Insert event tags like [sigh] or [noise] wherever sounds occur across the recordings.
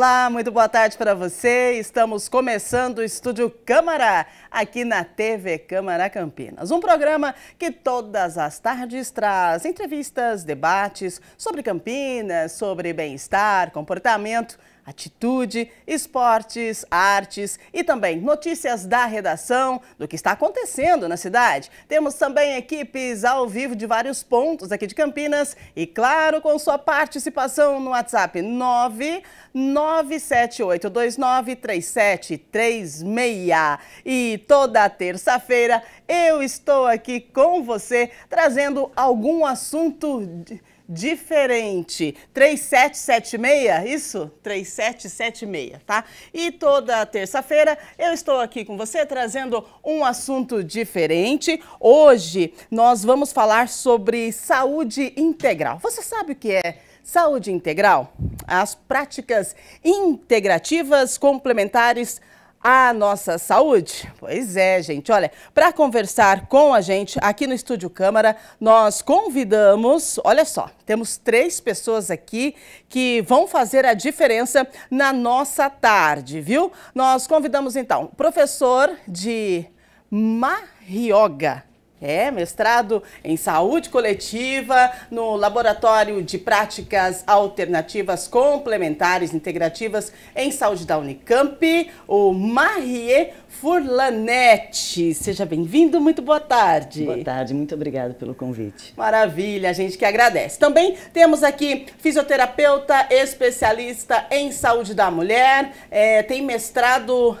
Olá, muito boa tarde para você. Estamos começando o Estúdio Câmara, aqui na TV Câmara Campinas. Um programa que todas as tardes traz entrevistas, debates sobre Campinas, sobre bem-estar, comportamento atitude, esportes, artes e também notícias da redação, do que está acontecendo na cidade. Temos também equipes ao vivo de vários pontos aqui de Campinas e, claro, com sua participação no WhatsApp 99782937336. E toda terça-feira eu estou aqui com você trazendo algum assunto. De diferente. 3776, isso? 3776, tá? E toda terça-feira eu estou aqui com você trazendo um assunto diferente. Hoje nós vamos falar sobre saúde integral. Você sabe o que é saúde integral? As práticas integrativas complementares a nossa saúde? Pois é, gente. Olha, para conversar com a gente aqui no Estúdio Câmara, nós convidamos, olha só, temos três pessoas aqui que vão fazer a diferença na nossa tarde, viu? Nós convidamos então o professor de Marioga, é, mestrado em saúde coletiva no Laboratório de Práticas Alternativas Complementares Integrativas em Saúde da Unicamp, o Marie Furlanetti. Seja bem-vindo, muito boa tarde. Boa tarde, muito obrigada pelo convite. Maravilha, a gente que agradece. Também temos aqui fisioterapeuta especialista em saúde da mulher, é, tem mestrado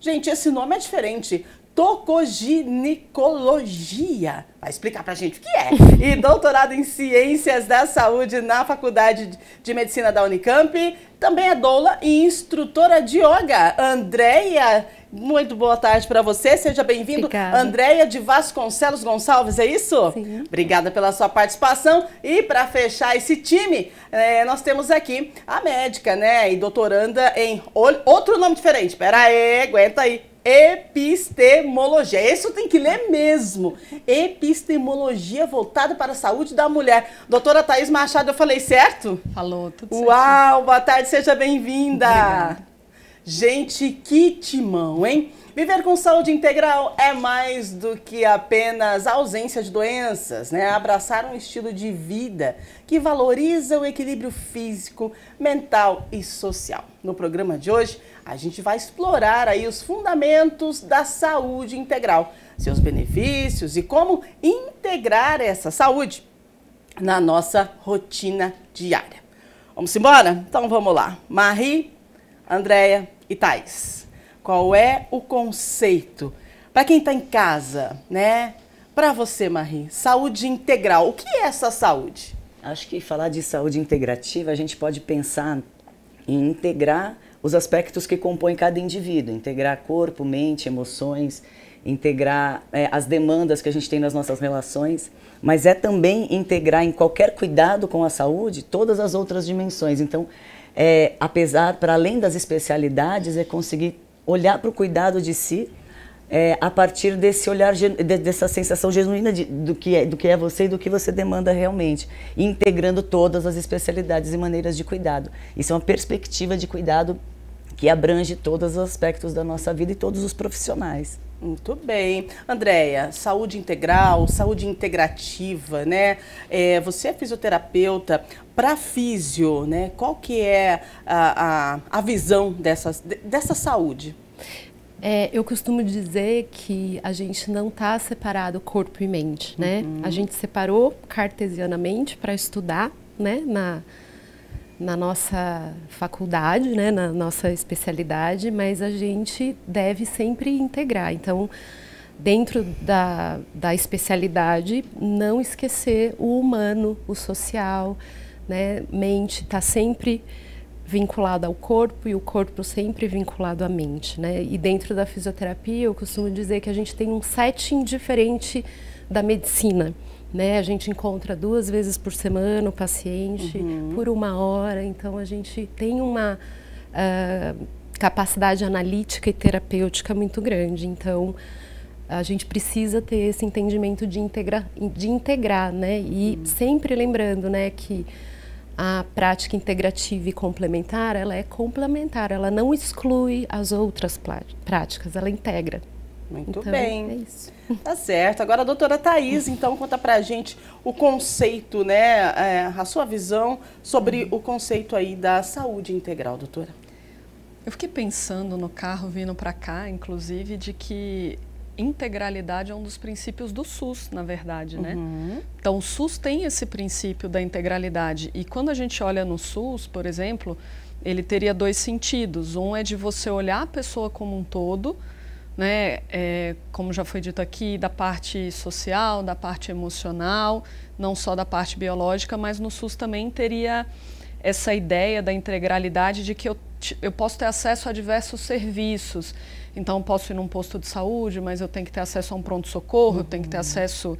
Gente, esse nome é diferente tocoginecologia. Vai explicar pra gente o que é. E doutorado em Ciências da Saúde na Faculdade de Medicina da Unicamp. Também é doula e instrutora de yoga. Andréia, muito boa tarde para você. Seja bem-vindo. Andréia de Vasconcelos Gonçalves, é isso? Sim. Obrigada pela sua participação. E para fechar esse time, é, nós temos aqui a médica, né? E doutoranda em outro nome diferente. Pera aí, aguenta aí. Epistemologia. Isso tem que ler mesmo. Epistemologia voltada para a saúde da mulher. Doutora Thaís Machado, eu falei certo? Falou, tudo certo. Uau, boa tarde, seja bem-vinda. Gente, que timão, hein? Viver com saúde integral é mais do que apenas ausência de doenças, né? Abraçar um estilo de vida que valoriza o equilíbrio físico, mental e social. No programa de hoje, a gente vai explorar aí os fundamentos da saúde integral, seus benefícios e como integrar essa saúde na nossa rotina diária. Vamos embora? Então vamos lá. Marie, Andréia e Thais. Qual é o conceito? Para quem está em casa, né? Para você, Marie, saúde integral. O que é essa saúde? Acho que falar de saúde integrativa, a gente pode pensar em integrar os aspectos que compõem cada indivíduo, integrar corpo, mente, emoções, integrar é, as demandas que a gente tem nas nossas relações, mas é também integrar em qualquer cuidado com a saúde todas as outras dimensões. Então, é, apesar, para além das especialidades, é conseguir olhar para o cuidado de si é, a partir desse olhar, dessa sensação genuína de, do, que é, do que é você e do que você demanda realmente, integrando todas as especialidades e maneiras de cuidado. Isso é uma perspectiva de cuidado que abrange todos os aspectos da nossa vida e todos os profissionais. Muito bem. Andréia, saúde integral, saúde integrativa, né? É, você é fisioterapeuta para físio, né? Qual que é a, a, a visão dessa, dessa saúde? É, eu costumo dizer que a gente não está separado corpo e mente, né? Uhum. A gente separou cartesianamente para estudar, né? Na, na nossa faculdade, né, na nossa especialidade, mas a gente deve sempre integrar. Então, dentro da, da especialidade, não esquecer o humano, o social, né, mente, está sempre vinculado ao corpo e o corpo sempre vinculado à mente, né? E dentro da fisioterapia, eu costumo dizer que a gente tem um setting diferente da medicina. Né? A gente encontra duas vezes por semana o paciente, uhum. por uma hora, então a gente tem uma uh, capacidade analítica e terapêutica muito grande. Então a gente precisa ter esse entendimento de, integra de integrar, né? E uhum. sempre lembrando, né, que a prática integrativa e complementar, ela é complementar, ela não exclui as outras práticas, ela integra. Muito então, bem. É isso. [laughs] Tá certo. Agora, a doutora Thais, então, conta pra gente o conceito, né, é, a sua visão sobre o conceito aí da saúde integral, doutora. Eu fiquei pensando no carro vindo para cá, inclusive, de que integralidade é um dos princípios do SUS, na verdade, né? Uhum. Então, o SUS tem esse princípio da integralidade. E quando a gente olha no SUS, por exemplo, ele teria dois sentidos. Um é de você olhar a pessoa como um todo, né, é, como já foi dito aqui, da parte social, da parte emocional, não só da parte biológica, mas no SUS também teria essa ideia da integralidade de que eu, eu posso ter acesso a diversos serviços. Então, posso ir num posto de saúde, mas eu tenho que ter acesso a um pronto-socorro, uhum. eu tenho que ter uhum. acesso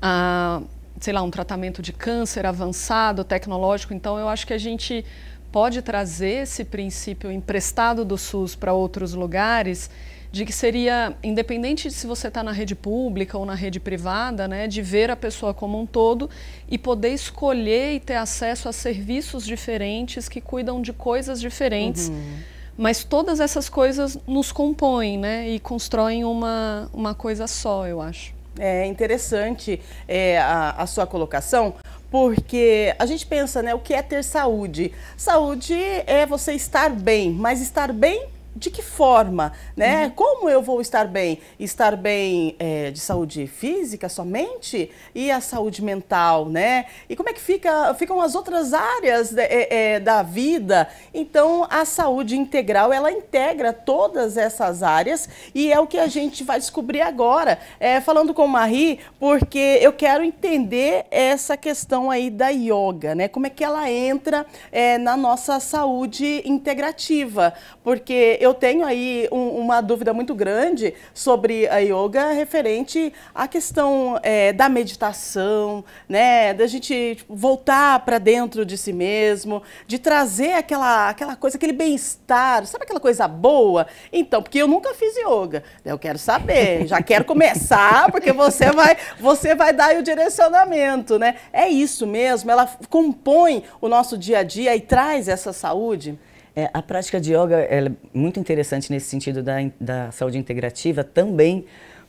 a, sei lá, um tratamento de câncer avançado, tecnológico. Então, eu acho que a gente pode trazer esse princípio emprestado do SUS para outros lugares de que seria, independente de se você está na rede pública ou na rede privada, né, de ver a pessoa como um todo e poder escolher e ter acesso a serviços diferentes que cuidam de coisas diferentes. Uhum. Mas todas essas coisas nos compõem né, e constroem uma, uma coisa só, eu acho. É interessante é, a, a sua colocação, porque a gente pensa, né, o que é ter saúde? Saúde é você estar bem, mas estar bem de que forma, né? Uhum. Como eu vou estar bem? Estar bem é, de saúde física somente e a saúde mental, né? E como é que fica, ficam as outras áreas né, é, é, da vida? Então, a saúde integral, ela integra todas essas áreas e é o que a gente vai descobrir agora, é, falando com Marie, porque eu quero entender essa questão aí da yoga, né? Como é que ela entra é, na nossa saúde integrativa? Porque eu eu tenho aí um, uma dúvida muito grande sobre a yoga referente à questão é, da meditação, né? Da gente tipo, voltar para dentro de si mesmo, de trazer aquela, aquela coisa, aquele bem-estar, sabe aquela coisa boa? Então, porque eu nunca fiz yoga, eu quero saber, já quero começar, [laughs] porque você vai, você vai dar o direcionamento, né? É isso mesmo, ela compõe o nosso dia a dia e traz essa saúde? É, a prática de yoga é muito interessante nesse sentido da, da saúde integrativa também,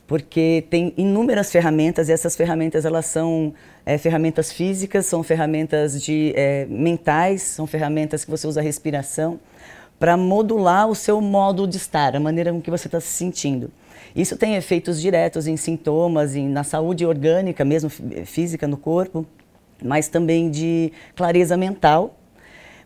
porque tem inúmeras ferramentas e essas ferramentas elas são é, ferramentas físicas, são ferramentas de é, mentais, são ferramentas que você usa a respiração para modular o seu modo de estar, a maneira com que você está se sentindo. Isso tem efeitos diretos em sintomas, em, na saúde orgânica mesmo, física no corpo, mas também de clareza mental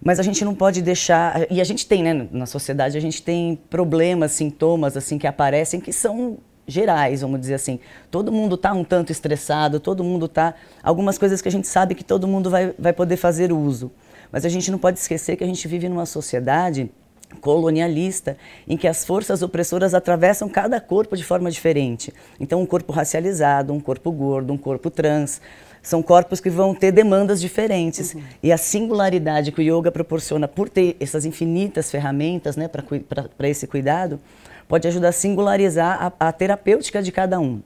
mas a gente não pode deixar. E a gente tem, né, na sociedade, a gente tem problemas, sintomas, assim, que aparecem que são gerais, vamos dizer assim. Todo mundo está um tanto estressado, todo mundo está. Algumas coisas que a gente sabe que todo mundo vai, vai poder fazer uso. Mas a gente não pode esquecer que a gente vive numa sociedade colonialista, em que as forças opressoras atravessam cada corpo de forma diferente. Então, um corpo racializado, um corpo gordo, um corpo trans, são corpos que vão ter demandas diferentes. Uhum. E a singularidade que o yoga proporciona por ter essas infinitas ferramentas né, para esse cuidado, pode ajudar a singularizar a, a terapêutica de cada um.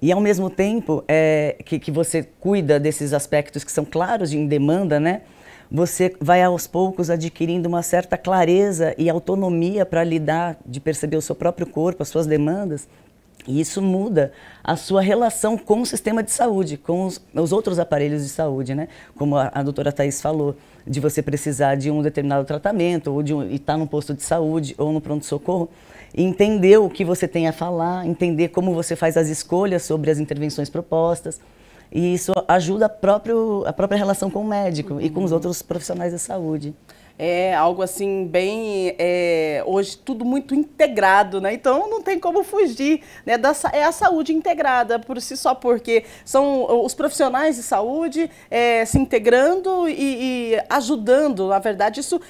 E ao mesmo tempo é, que, que, você cuida desses aspectos que são claros em demanda, né? Você vai aos poucos adquirindo uma certa clareza e autonomia para lidar, de perceber o seu próprio corpo, as suas demandas e isso muda a sua relação com o sistema de saúde, com os, os outros aparelhos de saúde, né? Como a, a doutora Thais falou, de você precisar de um determinado tratamento, ou de um, e estar tá no posto de saúde, ou no pronto-socorro. Entender o que você tem a falar, entender como você faz as escolhas sobre as intervenções propostas. E isso ajuda a, próprio, a própria relação com o médico uhum. e com os uhum. outros profissionais da saúde. É algo assim bem é, hoje tudo muito integrado, né? Então não tem como fugir, né? Da, é a saúde integrada por si só, porque são os profissionais de saúde é, se integrando e, e, ajudando. Na verdade, isso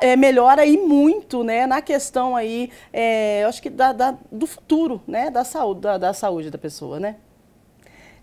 é, melhora e muito, né? Na questão aí, é, eu acho que da, da, do futuro, né? Da saúde, da, da saúde da pessoa, né?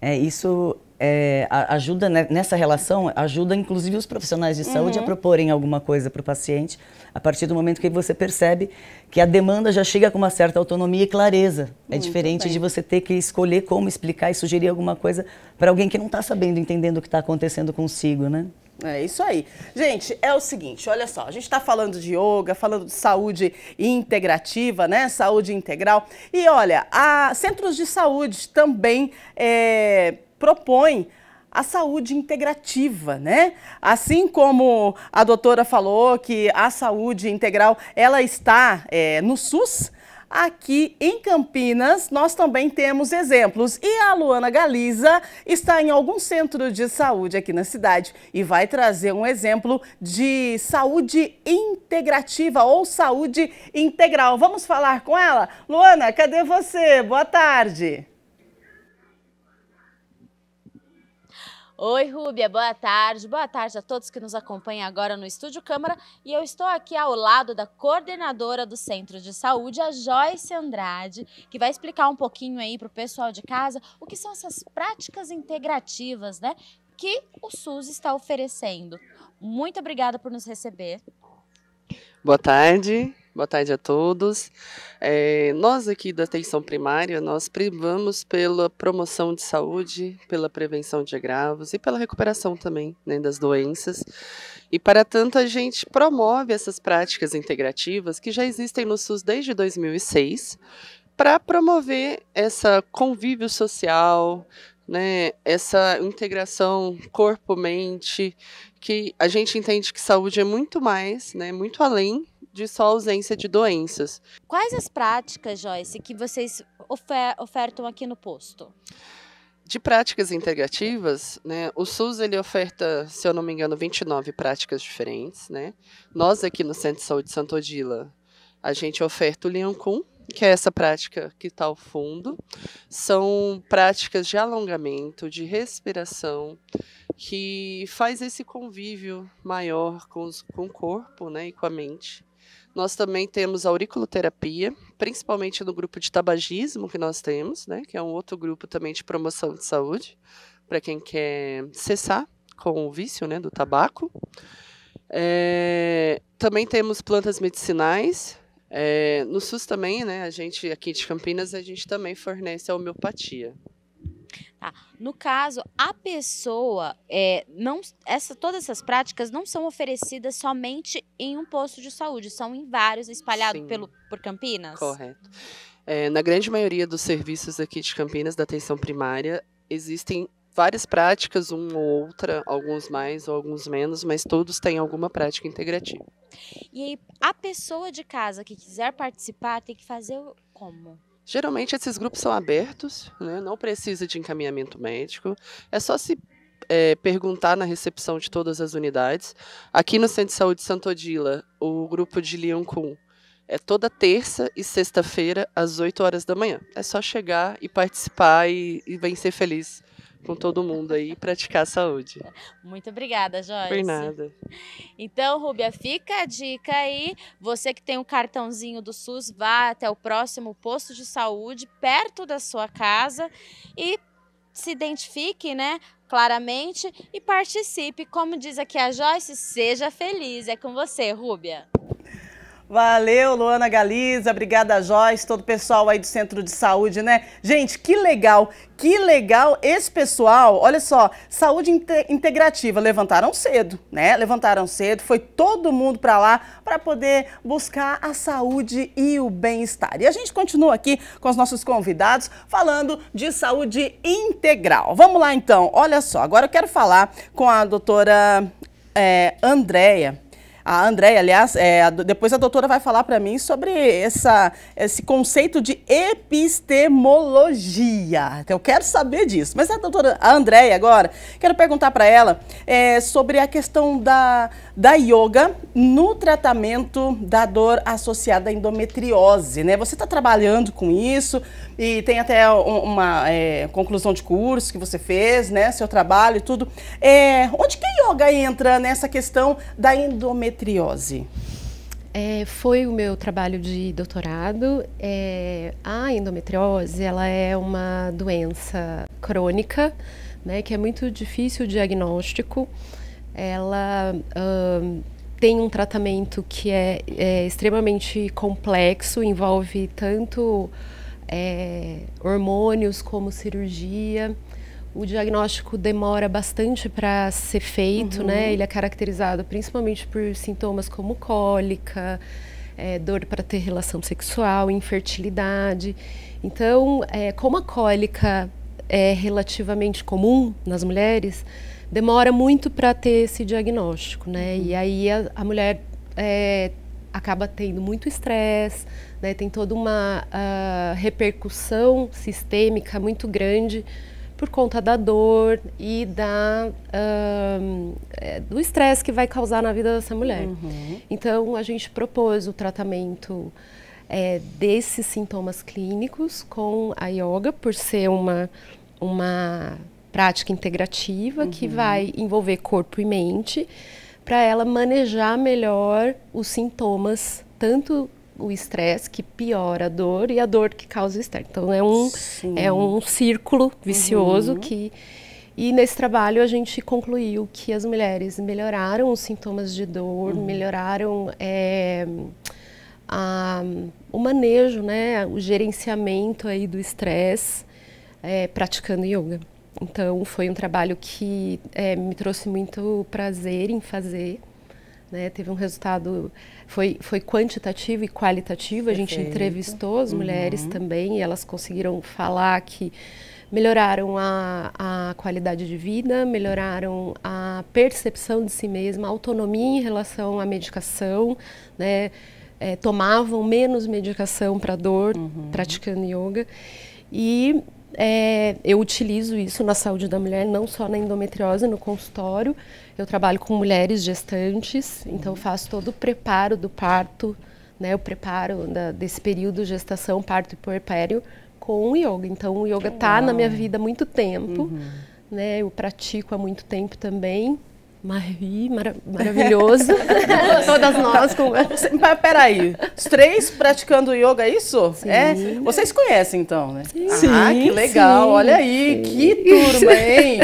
É isso é, ajuda nessa relação, ajuda inclusive os profissionais de saúde uhum. a proporem alguma coisa para o paciente a partir do momento que você percebe que a demanda já chega com uma certa autonomia e clareza. É Muito é diferente bem. de você ter que escolher como explicar e sugerir alguma coisa para alguém que não está sabendo, entendendo o que está acontecendo consigo, né? É isso aí. Gente, é o seguinte, olha só, a gente está falando de yoga, falando de saúde integrativa, né? Saúde integral. E olha, centros de saúde também é, propõe a saúde integrativa, né? Assim como a doutora falou que a saúde integral ela está é, no SUS, aqui em Campinas nós também temos exemplos. E a Luana Galiza está em algum centro de saúde aqui na cidade e vai trazer um exemplo de saúde integrativa ou saúde integral. Vamos falar com ela? Luana, cadê você? Boa tarde. Oi, Rúbia, boa tarde. Boa tarde a todos que nos acompanham agora no Estúdio Câmara. E eu estou aqui ao lado da coordenadora do Centro de Saúde, a Joyce Andrade, que vai explicar um pouquinho aí para o pessoal de casa o que são essas práticas integrativas, né? Que o SUS está oferecendo. Muito obrigada por nos receber. Boa tarde. Boa tarde a todos. É, nós aqui da atenção primária, nós privamos pela promoção de saúde, pela prevenção de agravos e pela recuperação também né, das doenças. E para tanto a gente promove essas práticas integrativas que já existem no SUS desde 2006 para promover essa convívio social, né, essa integração corpo-mente, que a gente entende que saúde é muito mais, né, muito além de só ausência de doenças. Quais as práticas, Joyce, que vocês ofer ofertam aqui no posto? De práticas integrativas, né, o SUS ele oferta, se eu não me engano, 29 práticas diferentes. Né? Nós aqui no Centro de Saúde de Santo Odila, a gente oferta o Liancum, que é essa prática que está ao fundo. São práticas de alongamento, de respiração, que faz esse convívio maior com, os, com o corpo né, e com a mente. Nós também temos auriculoterapia, principalmente no grupo de tabagismo que nós temos, né, que é um outro grupo também de promoção de saúde, para quem quer cessar com o vício né, do tabaco. É, também temos plantas medicinais. É, no SUS também, né, a gente aqui de Campinas, a gente também fornece a homeopatia. Tá. No caso, a pessoa é, não, essa, todas essas práticas não são oferecidas somente em um posto de saúde, são em vários espalhados pelo por Campinas. Correto. É, na grande maioria dos serviços aqui de Campinas da atenção primária existem várias práticas, uma ou outra, alguns mais ou alguns menos, mas todos têm alguma prática integrativa. E aí, a pessoa de casa que quiser participar tem que fazer como? Geralmente esses grupos são abertos, né? não precisa de encaminhamento médico, é só se é, perguntar na recepção de todas as unidades. Aqui no Centro de Saúde Santo Odila, o grupo de Leon Kuhn é toda terça e sexta-feira, às 8 horas da manhã. É só chegar e participar e, e vem ser feliz com todo mundo aí e praticar a saúde. Muito obrigada, Joyce. Por nada. Então, Rúbia, fica a dica aí. Você que tem um cartãozinho do SUS, vá até o próximo posto de saúde perto da sua casa e se identifique, né? Claramente e participe. Como diz aqui a Joyce, seja feliz. É com você, Rúbia. Valeu, Luana Galiza, obrigada, Joyce, todo o pessoal aí do Centro de Saúde, né? Gente, que legal, que legal esse pessoal. Olha só, saúde integrativa, levantaram cedo, né? Levantaram cedo, foi todo mundo para lá para poder buscar a saúde e o bem-estar. E a gente continua aqui com os nossos convidados falando de saúde integral. Vamos lá então, olha só, agora eu quero falar com a doutora é, Andréia. A Andréia, aliás, é, depois a doutora vai falar para mim sobre essa, esse conceito de epistemologia. Então, eu quero saber disso. Mas a doutora a Andréia agora, quero perguntar para ela é, sobre a questão da, da yoga no tratamento da dor associada à endometriose. Né? Você está trabalhando com isso? e tem até uma é, conclusão de curso que você fez, né? Seu trabalho e tudo. É, onde que a yoga entra nessa questão da endometriose? É, foi o meu trabalho de doutorado. É, a endometriose ela é uma doença crônica, né, que é muito difícil o diagnóstico. Ela uh, tem um tratamento que é, é extremamente complexo, envolve tanto é, hormônios como cirurgia. O diagnóstico demora bastante para ser feito, né? uhum. né? Ele é caracterizado principalmente por sintomas como cólica, é, dor para ter relação sexual, infertilidade. Então, é, como a cólica é relativamente comum nas mulheres, demora muito para ter esse diagnóstico, né? Uhum. E aí a, a mulher é, acaba tendo muito estresse, né, tem toda uma uh, repercussão sistêmica muito grande por conta da dor e da, uh, do estresse que vai causar na vida dessa mulher. Uhum. Então, a gente propôs o tratamento é, desses sintomas clínicos com a yoga, por ser uma, uma prática integrativa uhum. que vai envolver corpo e mente, para ela manejar melhor os sintomas, tanto o estresse que piora a dor e a dor que causa o estresse. Então é um, é um círculo vicioso uhum. que. E nesse trabalho a gente concluiu que as mulheres melhoraram os sintomas de dor, uhum. melhoraram é, a, o manejo, né, o gerenciamento aí do estresse é, praticando yoga. Então foi um trabalho que é, me trouxe muito prazer em fazer. Né, teve um resultado, foi, foi quantitativo e qualitativo. A gente entrevistou as mulheres uhum. também e elas conseguiram falar que melhoraram a, a qualidade de vida, melhoraram a percepção de si mesma, a autonomia em relação à medicação, né, é, tomavam menos medicação para dor, uhum. praticando yoga. E é, eu utilizo isso na saúde da mulher, não só na endometriose, no consultório, eu trabalho com mulheres gestantes, então uhum. faço todo o preparo do parto, né, o preparo da, desse período gestação, parto e puerpério com o yoga. Então o yoga está na minha vida há muito tempo, uhum. né? Eu pratico há muito tempo também. Marie, mara maravilhoso. [laughs] Todas nós com. Mas peraí, os três praticando yoga, é isso? Sim. É. Vocês conhecem então, né? Sim. Ah, que legal. Sim. Olha aí, Sim. que turma, hein?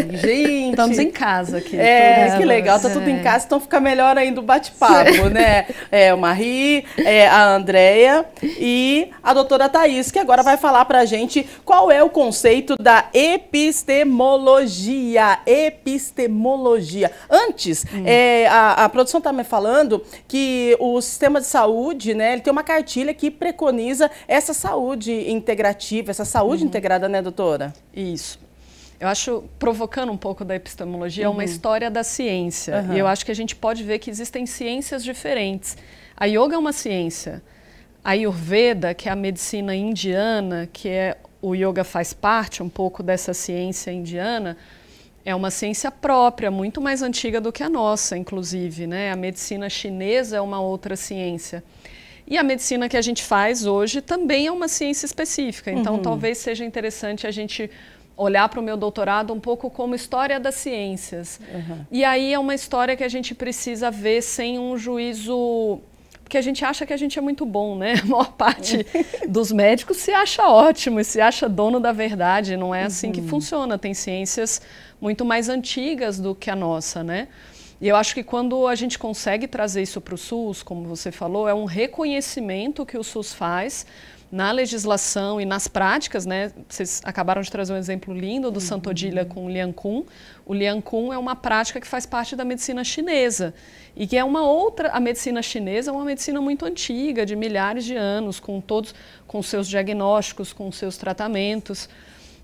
[laughs] Gente. Estamos em casa aqui. É, que legal. Tá tudo é. em casa, então fica melhor ainda o bate-papo, né? É, o Marie, é, a Andrea e a doutora Thaís, que agora vai falar pra gente qual é o conceito da epistemologia. Epistemologia. Ana antes, hum. é, a, a, produção está me falando que o sistema de saúde, né, ele tem uma cartilha que preconiza essa saúde integrativa, essa saúde hum. integrada, né, doutora? Isso. Eu acho, provocando um pouco da epistemologia, é uma uhum. história da ciência. Uhum. E eu acho que a gente pode ver que existem ciências diferentes. A yoga é uma ciência. A Ayurveda, que é a medicina indiana, que é o yoga faz parte um pouco dessa ciência indiana, é uma ciência própria, muito mais antiga do que a nossa, inclusive. Né? A medicina chinesa é uma outra ciência. E a medicina que a gente faz hoje também é uma ciência específica. Então, uhum. talvez seja interessante a gente olhar para o meu doutorado um pouco como história das ciências. Uhum. E aí é uma história que a gente precisa ver sem um juízo porque a gente acha que a gente é muito bom, né? [laughs] A maior parte [laughs] dos médicos se acha ótimo e se acha dono da verdade. Não é assim uhum. que funciona. Tem ciências muito mais antigas do que a nossa, né? E eu acho que quando a gente consegue trazer isso para o SUS, como você falou, é um reconhecimento que o SUS faz na legislação e nas práticas, né? Vocês acabaram de trazer um exemplo lindo do uhum. Santodilha com o Liancun, o Liankun é uma prática que faz parte da medicina chinesa e que é uma outra, a medicina chinesa é uma medicina muito antiga, de milhares de anos, com todos com seus diagnósticos, com seus tratamentos.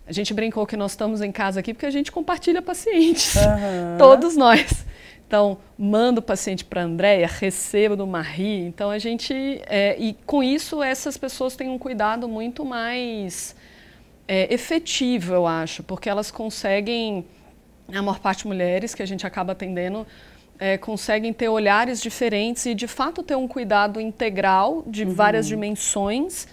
A gente brincou que nós estamos em casa aqui porque a gente compartilha pacientes, uhum. [laughs] todos nós. Então, mando o paciente para a Andréia, recebo do Marie. Então, a gente. É, e com isso, essas pessoas têm um cuidado muito mais é, efetivo, eu acho, porque elas conseguem a maior parte mulheres que a gente acaba atendendo, é, conseguem ter olhares diferentes e, de fato, ter um cuidado integral de uhum. várias dimensões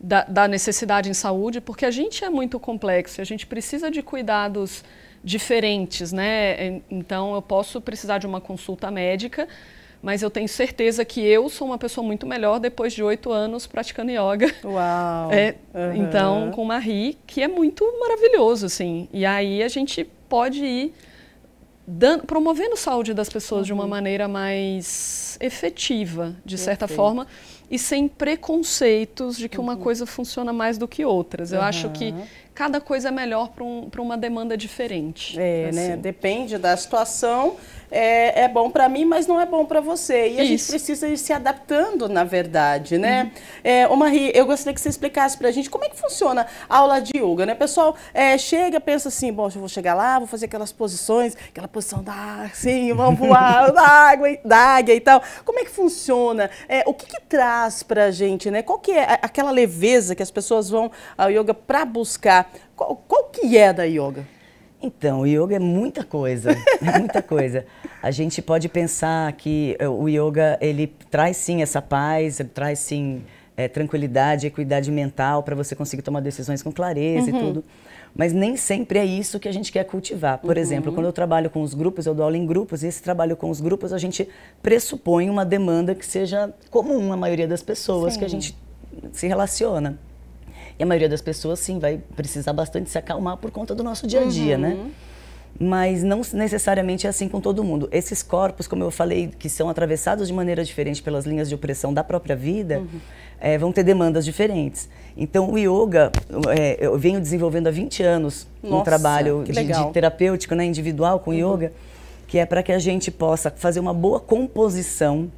da, da, necessidade em saúde, porque a gente é muito complexo, a gente precisa de cuidados diferentes, né? Então, eu posso precisar de uma consulta médica, mas eu tenho certeza que eu sou uma pessoa muito melhor depois de oito anos praticando yoga. Uau! [laughs] É, uhum. Então, com Marie, que é muito maravilhoso, assim. E aí a gente pode ir dando, promovendo a saúde das pessoas uhum. de uma uhum. maneira mais efetiva, de certa Perfeito. forma, e sem preconceitos de que uhum. uma coisa funciona mais do que outras. Eu uhum. acho que cada coisa é melhor para um, uma demanda diferente. É, né? assim. né? Depende da situação é, é bom para mim, mas não é bom para você. E a gente precisa ir se adaptando, na verdade, né? Uhum. É, ô Marie, eu gostaria que você explicasse para a gente como é que funciona a aula de yoga, né? O pessoal é, chega, pensa assim, bom, eu vou chegar lá, vou fazer aquelas posições, aquela posição da, assim, vamos voar [laughs] da água, da águia e tal. Como é que funciona? É, o que, que traz para a gente, né? Qual que é aquela leveza que as pessoas vão ao yoga para buscar? Qual, qual que é da yoga? Então, o yoga é muita coisa, [laughs] é muita coisa. A gente pode pensar que eh, o yoga ele traz sim essa paz, ele traz sim é, tranquilidade, equidade mental para você conseguir tomar decisões com clareza uhum. e tudo. Mas nem sempre é isso que a gente quer cultivar. Por uhum. exemplo, quando eu trabalho com os grupos, eu dou aula em grupos, e esse trabalho com os grupos a gente pressupõe uma demanda que seja comum à maioria das pessoas sim. que a gente se relaciona a maioria das pessoas, sim, vai precisar bastante se acalmar por conta do nosso dia a dia, né? uhum. né? Mas não necessariamente é assim com todo mundo. Esses corpos, como eu falei, que são atravessados de maneira diferente pelas linhas de opressão da própria vida, uhum. é, vão ter demandas diferentes. Então, o yoga, é, eu venho desenvolvendo há 20 anos Nossa, um trabalho de, de, terapêutico, né, individual com uhum. yoga, que é para que a gente possa fazer uma boa composição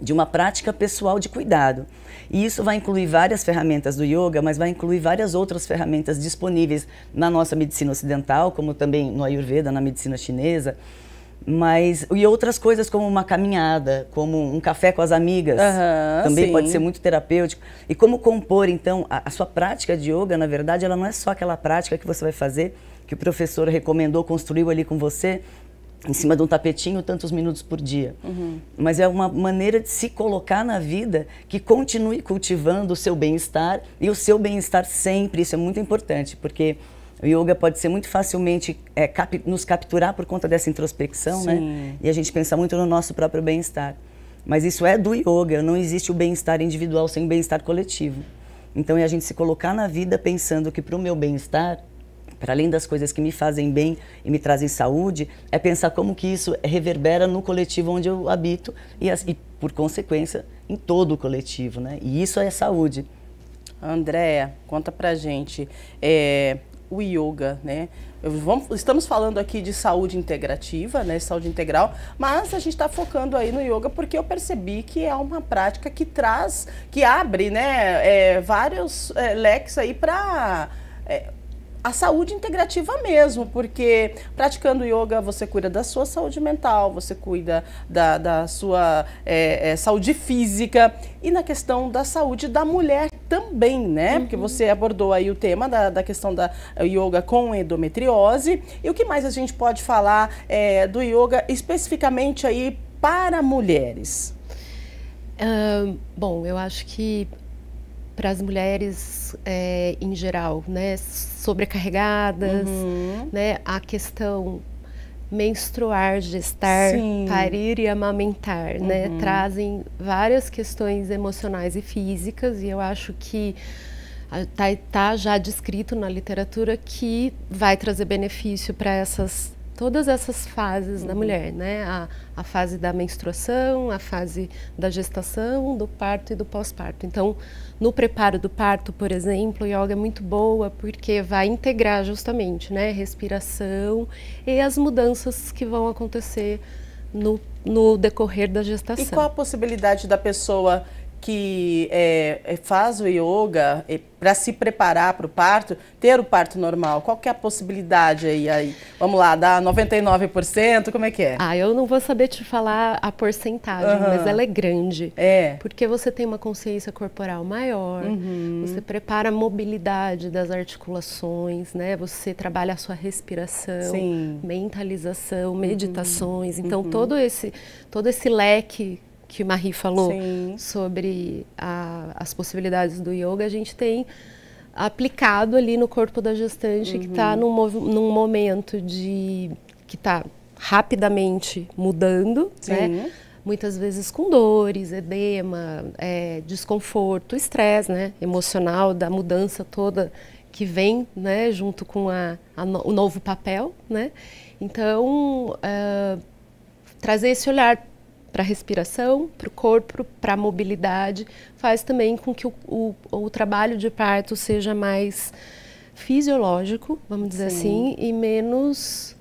de uma prática pessoal de cuidado. E isso vai incluir várias ferramentas do yoga, mas vai incluir várias outras ferramentas disponíveis na nossa medicina ocidental, como também no Ayurveda, na medicina chinesa. Mas, e outras coisas como uma caminhada, como um café com as amigas, uhum, também sim. pode ser muito terapêutico. E como compor, então, a, a sua prática de yoga, na verdade, ela não é só aquela prática que você vai fazer que o professor recomendou, construiu ali com você, em cima de um tapetinho tantos minutos por dia. Uhum. Mas é uma maneira de se colocar na vida que continue cultivando o seu bem-estar e o seu bem-estar sempre. Isso é muito importante, porque o yoga pode ser muito facilmente é, cap nos capturar por conta dessa introspecção, né? Sim. né? E a gente pensa muito no nosso próprio bem-estar. Mas isso é do yoga, não existe o bem-estar individual sem o bem-estar coletivo. Então é a gente se colocar na vida pensando que para o meu bem-estar para além das coisas que me fazem bem e me trazem saúde, é pensar como que isso reverbera no coletivo onde eu habito e, e por consequência, em todo o coletivo, né? E isso é saúde. Andréa, conta pra gente é, o yoga, né? vamos, estamos falando aqui de saúde integrativa, né? Saúde integral, mas a gente está focando aí no yoga porque eu percebi que é uma prática que traz, que abre, né? É, vários é, leques aí para é, a saúde integrativa mesmo, porque praticando yoga você cuida da sua saúde mental, você cuida da, da sua é, é, saúde física e na questão da saúde da mulher também, né? Uhum. Porque você abordou aí o tema da, da questão da é, yoga com endometriose. E o que mais a gente pode falar é, do yoga especificamente aí para mulheres? Uh, bom, eu acho que para as mulheres é, em geral, né? Sobrecarregadas, uhum. né? A questão menstruar, gestar, Sim. parir e amamentar, né, uhum. né? Trazem várias questões emocionais e físicas e eu acho que está tá já descrito na literatura que vai trazer benefício para essas todas essas fases uhum. da mulher, né? A, a, fase da menstruação, a fase da gestação, do parto e do pós-parto. Então, no preparo do parto, por exemplo, yoga é muito boa porque vai integrar justamente, né? Respiração e as mudanças que vão acontecer no, no decorrer da gestação. E qual a possibilidade da pessoa que é, é, faz o yoga é, para se preparar para o parto, ter o parto normal? Qual que é a possibilidade aí? aí? Vamos lá, dá 99%? Como é que é? Ah, eu não vou saber te falar a porcentagem, uhum. mas ela é grande. É. Porque você tem uma consciência corporal maior, uhum. você prepara a mobilidade das articulações, né? Você trabalha a sua respiração, Sim. mentalização, uhum. meditações. Então, uhum. Então, todo, esse, todo esse leque que Marie falou Sim. sobre a, as possibilidades do yoga, a gente tem aplicado ali no corpo da gestante tá uhum. que está num, num, momento de que está rapidamente mudando, Sim. né? Muitas vezes com dores, edema, é, desconforto, estresse, né? Emocional da mudança toda que vem, né? Junto com a, a no, o novo papel, né? Então uh, trazer esse olhar para a respiração, para o corpo, para a mobilidade, faz também com que o, o, o, trabalho de parto seja mais fisiológico, vamos dizer Sim. assim, e menos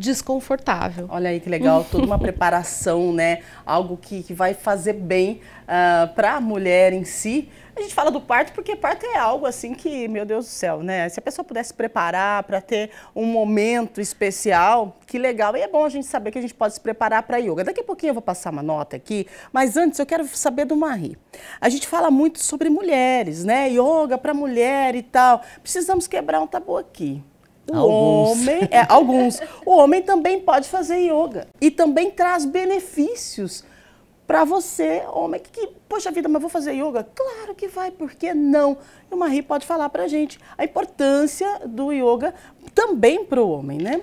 desconfortável. Olha aí que legal, toda uma [laughs] preparação, né? Algo que, que vai fazer bem uh, ah, para a mulher em si. A gente fala do parto porque parto é algo assim que, meu Deus do céu, né? Se a pessoa pudesse preparar para ter um momento especial, que legal. E é bom a gente saber que a gente pode se preparar para yoga. Daqui a pouquinho eu vou passar uma nota aqui, mas antes eu quero saber do Marie. A gente fala muito sobre mulheres, né? Yoga para mulher e tal. Precisamos quebrar um tabu aqui. O alguns. homem, [laughs] é, alguns. O homem também pode fazer yoga e também traz benefícios para você, homem, que, poxa vida, mas vou fazer yoga? Claro que vai, por que não? E o Marie pode falar para a gente a importância do yoga também para o homem, né?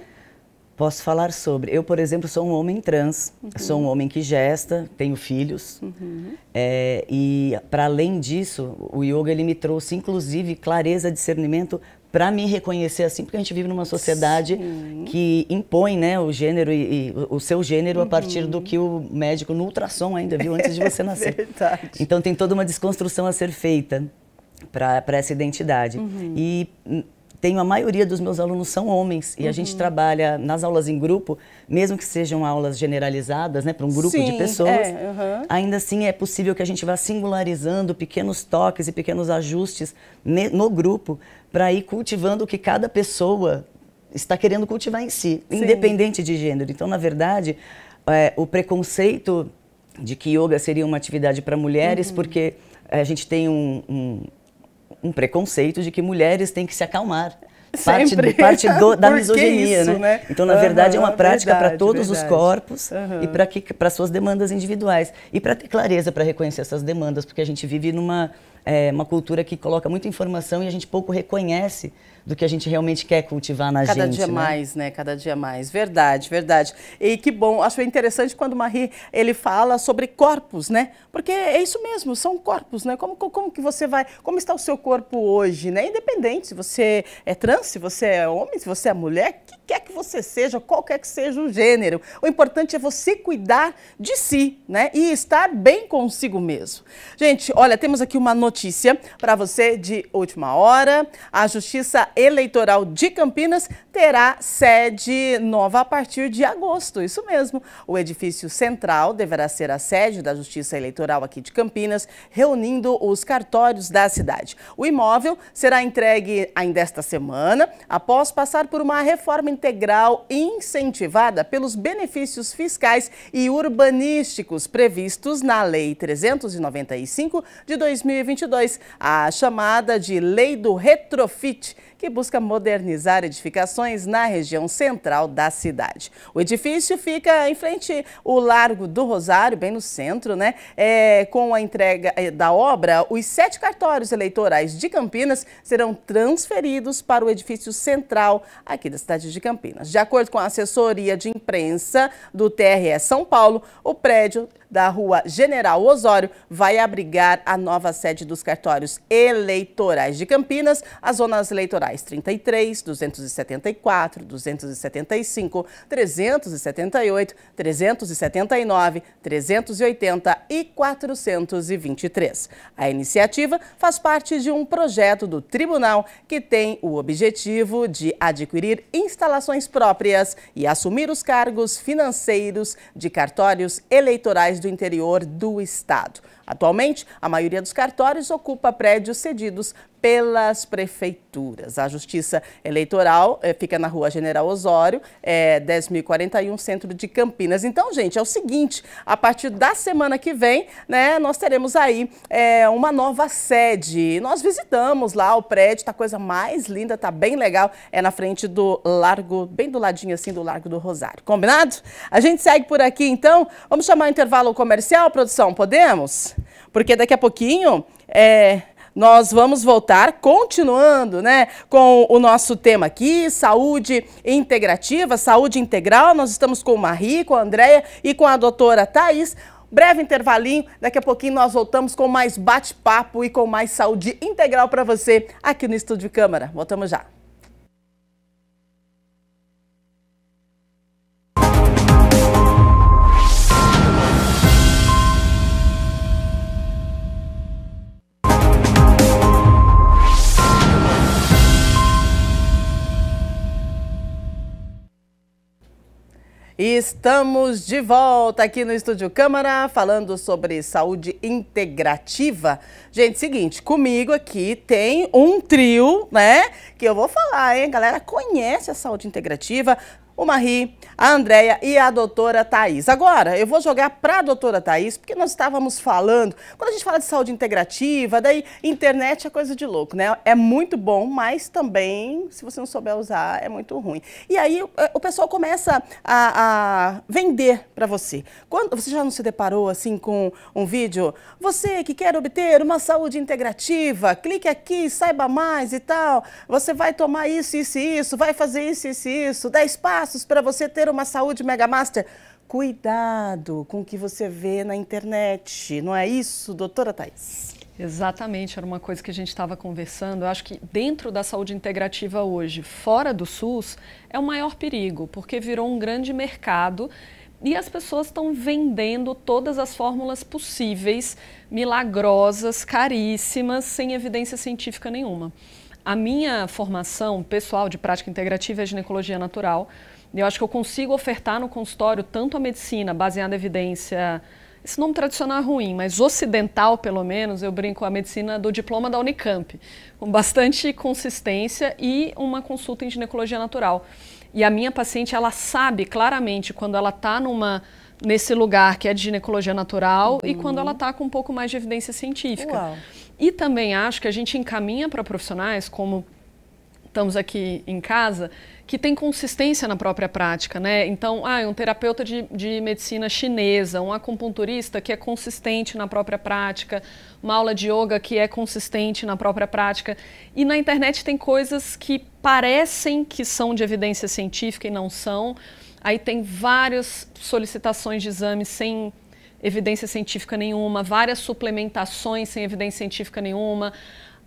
Posso falar sobre. Eu, por exemplo, sou um homem trans, uhum. sou um homem que gesta, tenho filhos. Uhum. É, e, para além disso, o yoga ele me trouxe, inclusive, clareza, discernimento para me reconhecer assim, porque a gente vive numa sociedade Sim. que impõe né, o gênero e, e o seu gênero uhum. a partir do que o médico no ultrassom ainda viu antes de você [laughs] é nascer. Verdade. Então tem toda uma desconstrução a ser feita para essa identidade. Uhum. E hum, tenho a maioria dos meus alunos são homens e uhum. a gente uhum. trabalha nas aulas em grupo, mesmo que sejam aulas generalizadas, né, para um grupo Sim, de pessoas. É, uhum. Ainda assim é possível que a gente vá singularizando pequenos toques e pequenos ajustes no grupo para ir cultivando o que cada pessoa está querendo cultivar em si, Sim. independente de gênero. Então, na verdade, é, o preconceito de que yoga seria uma atividade para mulheres, uhum. porque a gente tem um, um, um preconceito de que mulheres têm que se acalmar. Parte, Sempre. parte do, [laughs] da misoginia, isso, né? né? Então, na uhum, verdade, é uma prática para todos verdade. os corpos uhum. e para que para suas demandas individuais e para ter clareza para reconhecer essas demandas, porque a gente vive numa é, uma cultura que coloca muita informação e a gente pouco reconhece do que a gente realmente quer cultivar na Cada gente. Cada dia né? mais, né? Cada dia mais. Verdade, verdade. E que bom, acho interessante quando o Marie, ele fala sobre corpos, né? Porque é isso mesmo, são corpos, né? Como, como que você vai, como está o seu corpo hoje, né? Independente se você é trans, se você é homem, se você é mulher, que quer que você seja, qualquer que seja o gênero. O importante é você cuidar de si, né? E estar bem consigo mesmo. Gente, olha, temos aqui uma notícia para você de última hora. A Justiça Eleitoral de Campinas terá sede nova a partir de agosto. Isso mesmo. O edifício central deverá ser a sede da Justiça Eleitoral aqui de Campinas, reunindo os cartórios da cidade. O imóvel será entregue ainda esta semana, após passar por uma reforma integral incentivada pelos benefícios fiscais e urbanísticos previstos na Lei 395 de 2022, a chamada de Lei do Retrofit, que busca modernizar edificações na região central da cidade. O edifício fica em frente ao Largo do Rosário, bem no centro, né? É, com a entrega é, da obra, os sete cartórios eleitorais de Campinas serão transferidos para o edifício central aqui da cidade de Campinas. De acordo com a assessoria de imprensa do TRE São Paulo, o prédio da Rua General Osório vai abrigar a nova sede dos cartórios eleitorais de Campinas, as zonas eleitorais 33, 274, 275, 378, 379, 380 e 423. A iniciativa faz parte de um projeto do tribunal que tem o objetivo de adquirir instalações próprias e assumir os cargos financeiros de cartórios eleitorais do interior do estado. Atualmente, a maioria dos cartórios ocupa prédios cedidos pelas prefeituras. A Justiça Eleitoral eh, fica na Rua General Osório, é, eh, 10.041, centro de Campinas. Então, gente, é o seguinte, a partir da semana que vem, né, nós teremos aí eh, uma nova sede. Nós visitamos lá o prédio, tá coisa mais linda, tá bem legal, é na frente do Largo, bem do ladinho assim do Largo do Rosário. Combinado? A gente segue por aqui, então. Vamos chamar o intervalo comercial, produção, podemos? porque daqui a pouquinho é, nós vamos voltar continuando, né, com o nosso tema aqui, saúde integrativa, saúde integral. Nós estamos com o Marie, com a Andrea e com a doutora Thais. Breve intervalinho, daqui a pouquinho nós voltamos com mais bate-papo e com mais saúde integral para você aqui no Estúdio Câmara. Voltamos já. estamos de volta aqui no Estúdio Câmara, falando sobre saúde integrativa. Gente, seguinte, comigo aqui tem um trio, né? Que eu vou falar, hein? A galera conhece a saúde integrativa, o Marie, a Andréia e a doutora Thais. Agora, eu vou jogar para a doutora Thais, porque nós estávamos falando, quando a gente fala de saúde integrativa, daí internet é coisa de louco, né? É muito bom, mas também, se você não souber usar, é muito ruim. E aí é, o pessoal começa a, a vender para você. Quando Você já não se deparou assim com um vídeo? Você que quer obter uma saúde integrativa, clique aqui, saiba mais e tal. Você vai tomar isso, isso e isso, vai fazer isso, isso e isso, dá espaço passos para você ter uma saúde mega master. Cuidado com o que você vê na internet, não é isso, doutora Thais? Exatamente, era uma coisa que a gente estava conversando. Eu acho que dentro da saúde integrativa hoje, fora do SUS, é o maior perigo, porque virou um grande mercado e as pessoas estão vendendo todas as fórmulas possíveis, milagrosas, caríssimas, sem evidência científica nenhuma. A minha formação pessoal de prática integrativa é ginecologia natural eu acho que eu consigo ofertar no consultório tanto a medicina baseada em evidência esse nome tradicional é ruim, mas ocidental, pelo menos, eu brinco, a medicina do diploma da Unicamp, com bastante consistência e uma consulta em ginecologia natural. E a minha paciente, ela sabe claramente quando ela está numa nesse lugar que é de ginecologia natural uhum. e quando ela está com um pouco mais de evidência científica. Uau. E também acho que a gente encaminha para profissionais como estamos aqui em casa, que tem consistência na própria prática, né? Então, ah, um terapeuta de, de medicina chinesa, um acupunturista que é consistente na própria prática, uma aula de yoga que é consistente na própria prática. E na internet tem coisas que parecem que são de evidência científica e não são. Aí tem várias solicitações de exames sem evidência científica nenhuma, várias suplementações sem evidência científica nenhuma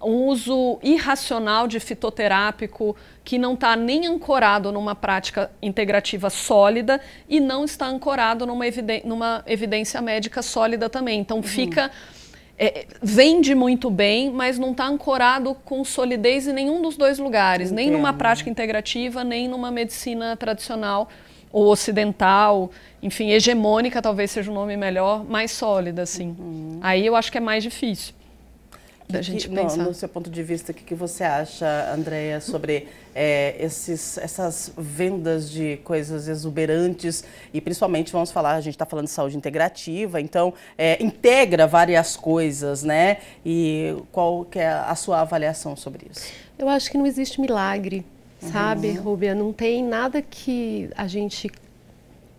um uso irracional de fitoterápico que não está nem ancorado numa prática integrativa sólida e não está ancorado numa, numa evidência médica sólida também. Então uhum. fica. Uhum. É, vende muito bem, mas não está ancorado com solidez em nenhum dos dois lugares, Entendo. nem numa prática integrativa, nem numa medicina tradicional ou ocidental, enfim, hegemônica talvez seja o um nome melhor, mais sólida, assim. Uhum. Aí eu acho que é mais difícil da gente que, né, pensar. No, no, seu ponto de vista, o que, que você acha, Andréia, sobre é, esses, essas vendas de coisas exuberantes e principalmente vamos falar, a gente está falando de saúde integrativa, então é, integra várias coisas, né? E qual que é a sua avaliação sobre isso? Eu acho que não existe milagre, sabe, uhum. Rubia? Não tem nada que a gente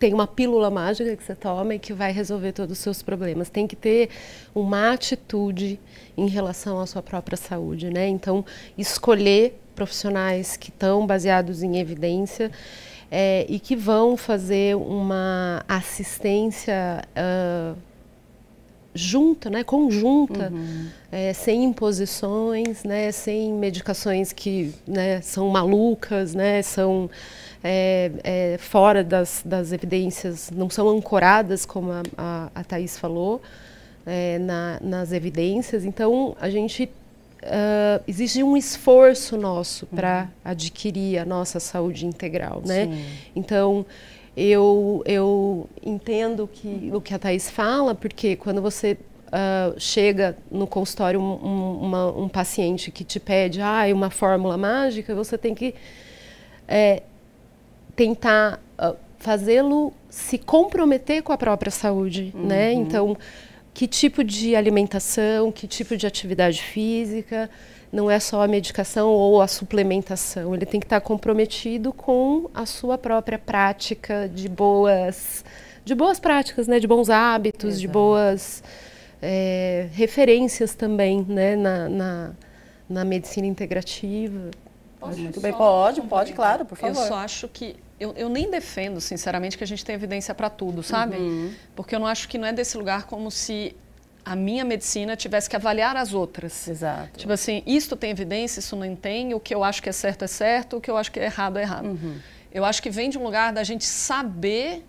tem uma pílula mágica que você toma e que vai resolver todos os seus problemas. Tem que ter uma atitude em relação à sua própria saúde, né? Então, escolher profissionais que estão baseados em evidência é, e que vão fazer uma assistência uh, junta, né, conjunta, uhum. é, sem imposições, né, sem medicações que né, são malucas, né, são é, é, fora das, das evidências, não são ancoradas, como a, a, a Thais falou, é, na, nas evidências. Então, a gente uh, exige um esforço nosso para uhum. adquirir a nossa saúde integral, né? Sim. Então, eu, eu entendo que, o que a Thais fala, porque quando você Uh, chega no consultório um, um, uma, um, paciente que te pede ah, uma fórmula mágica, você tem que é, tentar uh, fazê-lo se comprometer com a própria saúde, né? uhum. né? Então, que tipo de alimentação, que tipo de atividade física, não é só a medicação ou a suplementação, ele tem que estar comprometido com a sua própria prática de boas, de boas práticas, né? De bons hábitos, Exato. de boas é, referências também, né? Na, na, na medicina integrativa. Posso Muito bem, pode, pode, claro, por favor. Eu só acho que eu, eu nem defendo, sinceramente, que a gente tem evidência para tudo, sabe? Uhum. Porque eu não acho que não é desse lugar como se a minha medicina tivesse que avaliar as outras. Exato. Tipo assim, isto tem evidência, isso não tem, o que eu acho que é certo é certo, o que eu acho que é errado é errado. Uhum. Eu acho que vem de um lugar da gente saber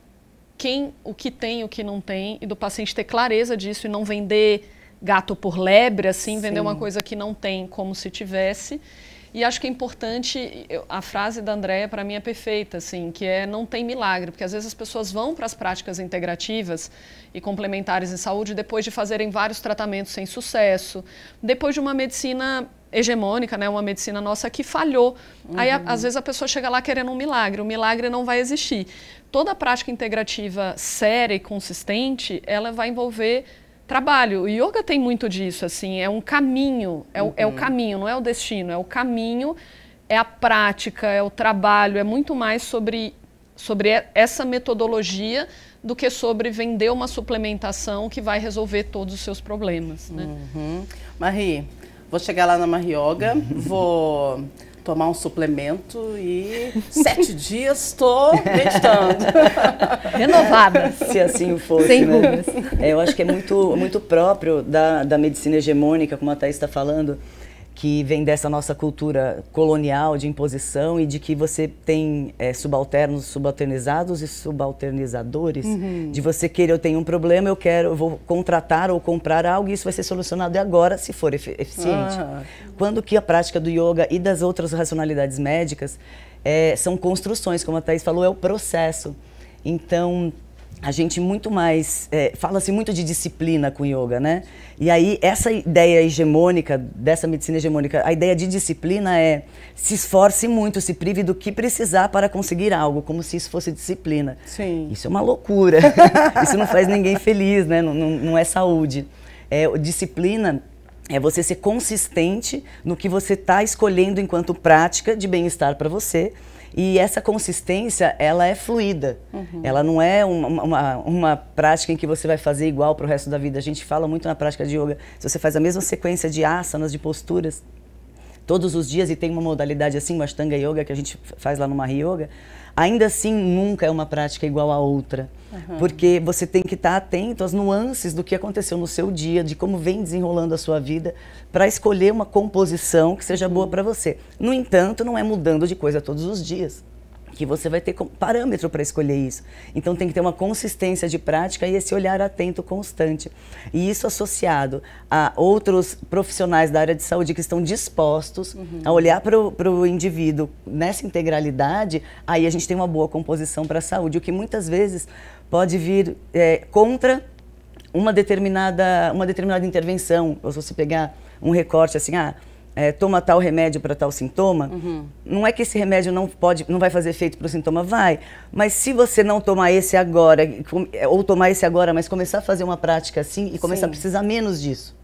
quem, o que tem, o que não tem, e do paciente ter clareza disso e não vender gato por lebre, assim, Sim. vender uma coisa que não tem como se tivesse. E acho que é importante, a frase da Andréia para mim é perfeita, assim, que é não tem milagre, porque às vezes as pessoas vão para as práticas integrativas e complementares em saúde depois de fazerem vários tratamentos sem sucesso, depois de uma medicina hegemônica, né, uma medicina nossa que falhou. Uhum. Aí a, às uhum. vezes a pessoa chega lá querendo um milagre, o milagre não vai existir. Toda prática integrativa séria e consistente, ela vai envolver trabalho. O yoga tem muito disso, assim, é um caminho, é, o, uhum. é o uhum. caminho, não é o destino, é o caminho, é a prática, é o trabalho, é muito mais sobre, sobre essa metodologia do que sobre vender uma suplementação que vai resolver todos os seus problemas. Né? Uhum. Marie, vou chegar lá na Marioga, [laughs] vou tomar um suplemento e sete [laughs] dias estou meditando. [laughs] Renovada. Se assim fosse, Sem né? Dúvidas. É, eu acho que é muito, muito próprio da, da medicina hegemônica, como a Thais está falando, que vem dessa nossa cultura colonial de imposição e de que você tem é, subalternos, subalternizados e subalternizadores, uhum. de você querer, eu tenho um problema, eu quero, eu vou contratar ou comprar algo e isso vai ser solucionado agora, se for eficiente. Ah. Quando que a prática do yoga e das outras racionalidades médicas é, são construções, como a Thais falou, é o processo. Então, a gente muito mais. É, Fala-se muito de disciplina com yoga, né? E aí, essa ideia hegemônica, dessa medicina hegemônica, a ideia de disciplina é se esforce muito, se prive do que precisar para conseguir algo, como se isso fosse disciplina. Sim. Isso é uma loucura. [laughs] isso não faz ninguém feliz, né? Não, não, não é saúde. É, disciplina é você ser consistente no que você está escolhendo enquanto prática de bem-estar para você e essa consistência, ela é fluida. Uhum. Ela não é uma, uma, uma, prática em que você vai fazer igual para o resto da vida. A gente fala muito na prática de yoga. Se você faz a mesma sequência de asanas, de posturas, todos os dias e tem uma modalidade assim, uma Ashtanga Yoga, que a gente faz lá no Mahi Yoga, ainda assim nunca é uma prática igual à outra. Uhum. Porque você tem que estar atento às nuances do que aconteceu no seu dia, de como vem desenrolando a sua vida, para escolher uma composição que seja boa uhum. para você. No entanto, não é mudando de coisa todos os dias que você vai ter parâmetro para escolher isso. Então tem que ter uma consistência de prática e esse olhar atento constante. E isso associado a outros profissionais da área de saúde que estão dispostos uhum. a olhar para o indivíduo nessa integralidade, aí a gente tem uma boa composição para a saúde, o que muitas vezes pode vir é, contra uma determinada, uma determinada intervenção. Ou se você pegar um recorte assim, ah, é, toma tal remédio para tal sintoma, uhum. não é que esse remédio não pode, não vai fazer efeito para o sintoma, vai. Mas se você não tomar esse agora, é, ou tomar esse agora, mas começar a fazer uma prática assim e começar Sim. a precisar menos disso.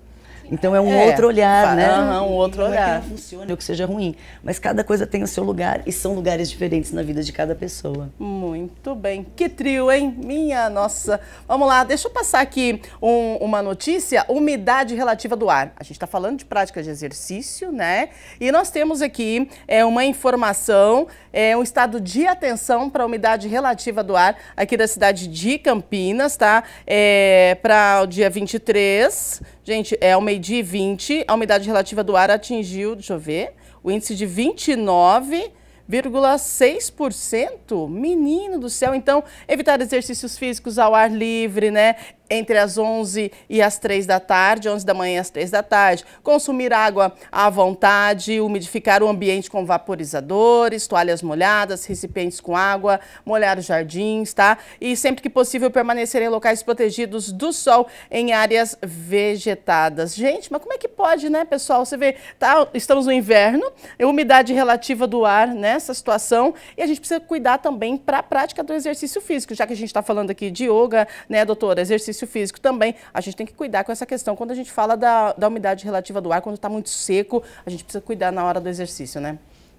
Então é um é, outro olhar, né? um outro não olhar. É que não funciona, ou que seja ruim. Mas cada coisa tem o seu lugar e são lugares diferentes na vida de cada pessoa. Muito bem. Que trio, hein? Minha nossa. Vamos lá, deixa eu passar aqui um, uma notícia. Umidade relativa do ar. A gente está falando de prática de exercício, né? E nós temos aqui é, uma informação, é, um estado de atenção para a umidade relativa do ar aqui da cidade de Campinas, tá? É, para o dia 23, gente, é o meio de 20, a umidade relativa do ar atingiu, deixa eu ver, o índice de 29,6%. Menino do céu, então evitar exercícios físicos ao ar livre, né? entre as 11 e as 3 da tarde, 11 da manhã às 3 da tarde. Consumir água à vontade, umidificar o ambiente com vaporizadores, toalhas molhadas, recipientes com água, molhar os jardins, tá? E sempre que possível permanecer em locais protegidos do sol em áreas vegetadas. Gente, mas como é que pode, né, pessoal? Você vê, tá, estamos no inverno, é umidade relativa do ar nessa situação e a gente precisa cuidar também para a prática do exercício físico, já que a gente está falando aqui de yoga, né, doutora? Exercício exercício físico também. A gente tem que cuidar com essa questão. Quando a gente fala da, da umidade relativa do ar, quando está muito seco, a gente precisa cuidar na hora do exercício, né?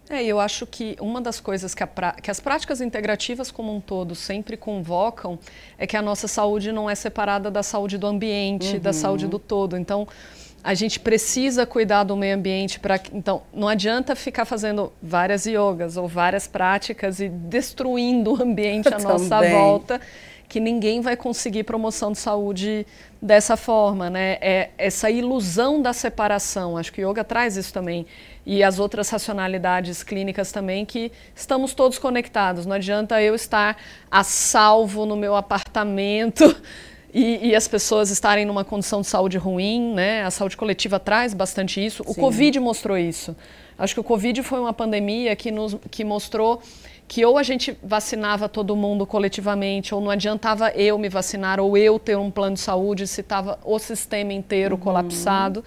É, eu acho que uma das coisas que, pra... que, as práticas integrativas como um todo sempre convocam é que a nossa saúde não é separada da saúde do ambiente, uhum. da saúde do todo. Então, a gente precisa cuidar do meio ambiente para então não adianta ficar fazendo várias yogas ou várias práticas e destruindo o ambiente à [laughs] nossa volta que ninguém vai conseguir promoção de saúde dessa forma, né? É essa ilusão da separação. Acho que o yoga traz isso também e as outras racionalidades clínicas também que estamos todos conectados. Não adianta eu estar a salvo no meu apartamento. [laughs] E, e as pessoas estarem numa condição de saúde ruim, né? A saúde coletiva traz bastante isso. O Sim. Covid mostrou isso. Acho que o Covid foi uma pandemia que, nos, que mostrou que ou a gente vacinava todo mundo coletivamente, ou não adiantava eu me vacinar, ou eu ter um plano de saúde, se estava o sistema inteiro uhum. colapsado.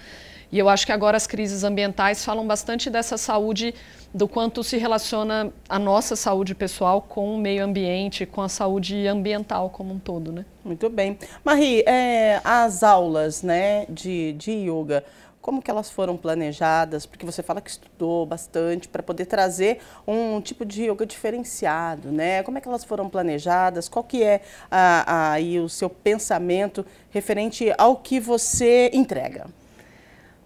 E eu acho que agora as crises ambientais falam bastante dessa saúde, do quanto se relaciona a nossa saúde pessoal com o meio ambiente, com a saúde ambiental como um todo, né? Muito bem. Marie, é, as aulas né, de, de yoga, como que elas foram planejadas, porque você fala que estudou bastante para poder trazer um tipo de yoga diferenciado, né? Como é que elas foram planejadas? Qual que é aí o seu pensamento referente ao que você entrega?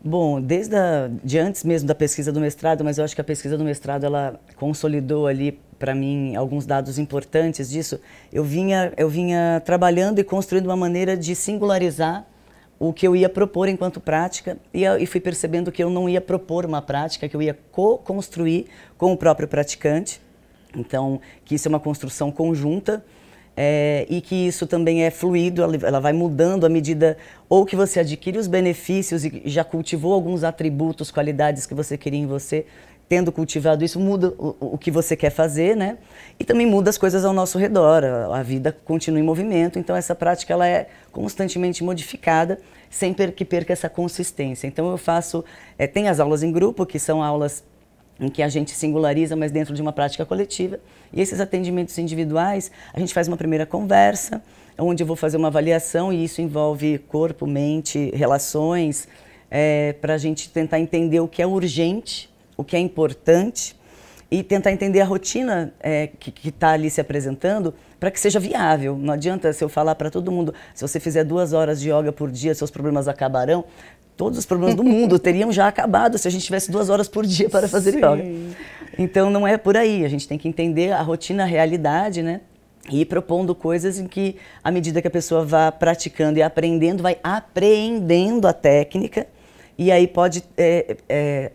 Bom, desde a, de antes mesmo da pesquisa do mestrado, mas eu acho que a pesquisa do mestrado ela consolidou ali para mim alguns dados importantes disso. Eu vinha eu vinha trabalhando e construindo uma maneira de singularizar o que eu ia propor enquanto prática e, e fui percebendo que eu não ia propor uma prática, que eu ia co-construir com o próprio praticante. Então, que isso é uma construção conjunta é, e que isso também é fluido, ela vai mudando à medida ou que você adquire os benefícios e já cultivou alguns atributos, qualidades que você queria em você, tendo cultivado isso, muda o, o, que você quer fazer, né? E também muda as coisas ao nosso redor, a, a vida continua em movimento, então essa prática ela é constantemente modificada, sem per que perca essa consistência. Então eu faço, é, tem as aulas em grupo, que são aulas em que a gente singulariza, mas dentro de uma prática coletiva. E esses atendimentos individuais, a gente faz uma primeira conversa, onde eu vou fazer uma avaliação, e isso envolve corpo, mente, relações, é, para a gente tentar entender o que é urgente o que é importante e tentar entender a rotina é, que está ali se apresentando para que seja viável. Não adianta se eu falar para todo mundo, se você fizer duas horas de yoga por dia, seus problemas acabarão. Todos os problemas do mundo [laughs] teriam já acabado se a gente tivesse duas horas por dia para fazer Sim. yoga. Então não é por aí, a gente tem que entender a rotina, a realidade, né? E ir propondo coisas em que, à medida que a pessoa vá praticando e aprendendo, vai apreendendo a técnica e aí pode é, é,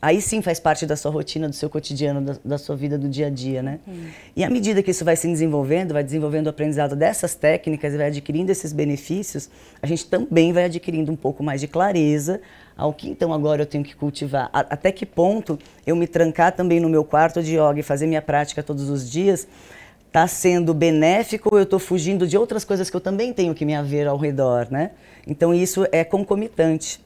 aí sim faz parte da sua rotina, do seu cotidiano, da, da sua vida do dia a dia, né? Uhum. E à medida que isso vai se desenvolvendo, vai desenvolvendo o aprendizado dessas técnicas e vai adquirindo esses benefícios, a gente também vai adquirindo um pouco mais de clareza ao que então agora eu tenho que cultivar, a, até que ponto eu me trancar também no meu quarto de yoga e fazer minha prática todos os dias está sendo benéfico ou eu estou fugindo de outras coisas que eu também tenho que me haver ao redor, né? Então isso é concomitante.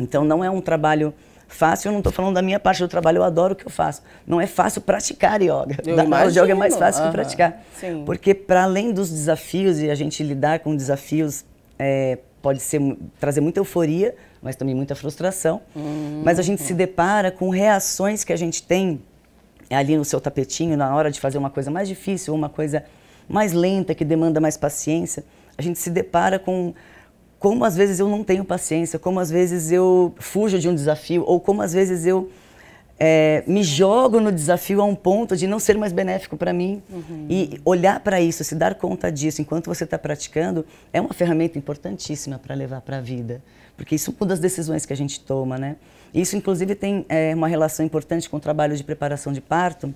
Então não é um trabalho Fácil, eu não estou falando da minha parte do trabalho, eu adoro o que eu faço. Não é fácil praticar yoga. Eu Dar aula de yoga é mais fácil uhum. que praticar. Sim. Porque, para além dos desafios, e a gente lidar com desafios é, pode ser, trazer muita euforia, mas também muita frustração. Hum. Mas a gente se depara com reações que a gente tem ali no seu tapetinho, na hora de fazer uma coisa mais difícil, uma coisa mais lenta, que demanda mais paciência. A gente se depara com como às vezes eu não tenho paciência, como às vezes eu fujo de um desafio, ou como às vezes eu é, me jogo no desafio a um ponto de não ser mais benéfico para mim. Uhum. E olhar para isso, se dar conta disso enquanto você está praticando, é uma ferramenta importantíssima para levar para a vida. Porque isso muda as decisões que a gente toma, né? Isso, inclusive, tem é, uma relação importante com o trabalho de preparação de parto,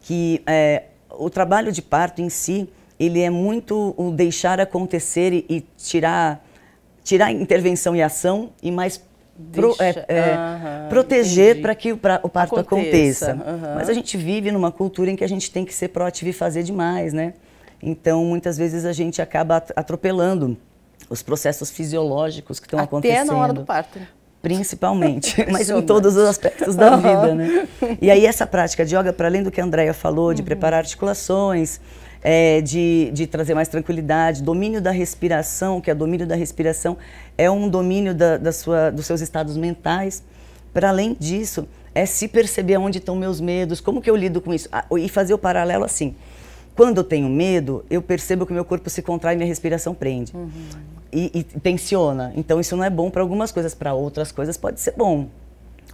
que é, o trabalho de parto em si, ele é muito o deixar acontecer e, e tirar, tirar intervenção e ação e mais Pro, é, é, uhum, proteger para que o, pra, o, parto aconteça. aconteça. Uhum. Mas a gente vive numa cultura em que a gente tem que ser proativo e fazer demais, né? Então, muitas vezes a gente acaba atropelando os processos fisiológicos que estão acontecendo. Até na hora do parto. Né? Principalmente, [laughs] mas em todos os aspectos da uhum. vida, né? E aí essa prática de yoga, para além do que a Andrea falou, de uhum. preparar articulações, é, de, de trazer mais tranquilidade, domínio da respiração, que é domínio da respiração, é um domínio da, da sua, dos seus estados mentais. Para além disso, é se perceber onde estão meus medos, como que eu lido com isso. Ah, e fazer o paralelo assim. Quando eu tenho medo, eu percebo que meu corpo se contrai e minha respiração prende. Uhum. E, e tensiona. Então, isso não é bom para algumas coisas, para outras coisas pode ser bom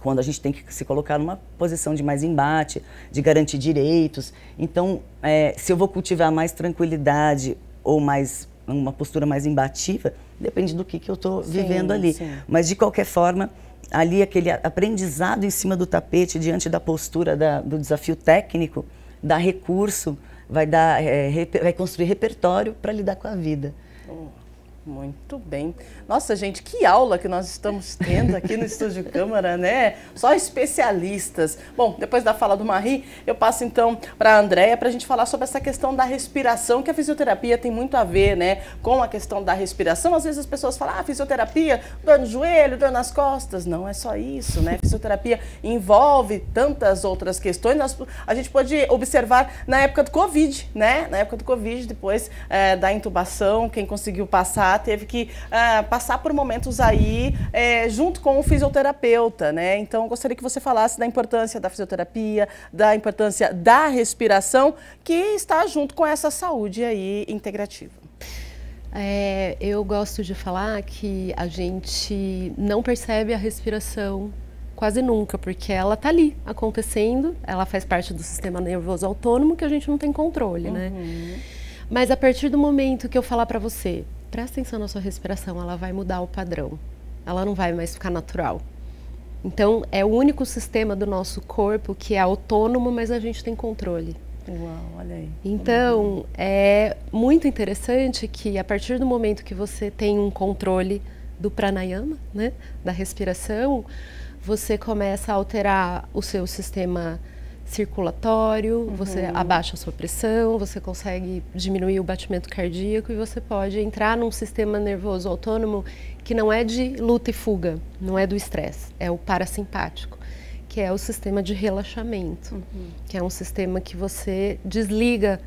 quando a gente tem que se colocar numa posição de mais embate, de garantir direitos. Então, é, se eu vou cultivar mais tranquilidade ou mais uma postura mais embativa, depende do que, que eu estou vivendo ali. Sim. Mas, de qualquer forma, ali aquele aprendizado em cima do tapete, diante da postura da, do desafio técnico, dá recurso, vai, dar, é, vai construir repertório para lidar com a vida. Oh. Muito bem. Nossa, gente, que aula que nós estamos tendo aqui no Estúdio [laughs] Câmara, né? Só especialistas. Bom, depois da fala do Marie, eu passo então para a Andréia para a gente falar sobre essa questão da respiração, que a fisioterapia tem muito a ver, né? Com a questão da respiração. Às vezes as pessoas falam, ah, fisioterapia, dor no joelho, dor nas costas. Não é só isso, né? Fisioterapia envolve tantas outras questões. Nós, a gente pode observar na época do Covid, né? Na época do Covid, depois é, da intubação, quem conseguiu passar teve que ah, passar por momentos aí é, junto com o fisioterapeuta, né? Então, gostaria que você falasse da importância da fisioterapia, da importância da respiração, que está junto com essa saúde aí integrativa. É, eu gosto de falar que a gente não percebe a respiração quase nunca, porque ela tá ali acontecendo, ela faz parte do sistema nervoso autônomo que a gente não tem controle, né? uhum. né? Mas a partir do momento que eu falar para você, presta atenção na sua respiração, ela vai mudar o padrão. Ela não vai mais ficar natural. Então, é o único sistema do nosso corpo que é autônomo, mas a gente tem controle. Uau, olha aí. Então, é muito interessante que a partir do momento que você tem um controle do pranayama, né, da respiração, você começa a alterar o seu sistema circulatório, uhum. você abaixa a sua pressão, você consegue diminuir o batimento cardíaco e você pode entrar num sistema nervoso autônomo que não é de luta e fuga, não é do estresse, é o parasimpático, que é o sistema de relaxamento, uhum. que é um sistema que você desliga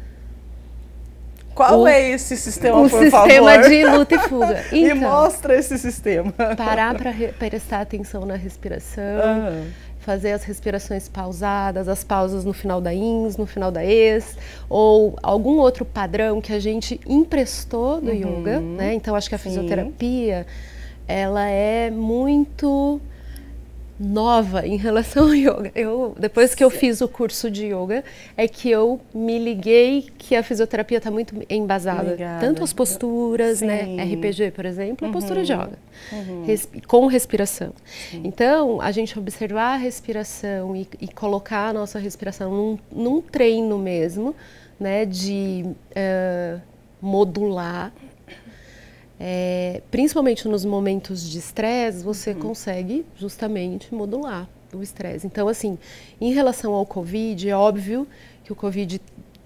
qual o, é esse sistema, o por sistema favor? de luta e fuga. [laughs] Então, Me mostra esse sistema. Parar para prestar atenção na respiração. Uhum fazer as respirações pausadas, as pausas no final da INS, no final da ex, ou algum outro padrão que a gente emprestou do uhum. yoga, né? Então acho que a Sim. fisioterapia ela é muito nova em relação ao yoga. Eu, depois que eu fiz o curso de yoga, é que eu me liguei que a fisioterapia está muito embasada. Obrigada. Tanto as posturas, né, Sim. né? RPG, por exemplo, uhum. postura de yoga. Uhum. Respi com respiração. Sim. Então, a gente observar a respiração e, e colocar a nossa respiração num, num treino mesmo, né? De uh, modular é, principalmente nos momentos de estresse, você uhum. consegue justamente modular o estresse. Então, assim, em relação ao Covid, é óbvio que o Covid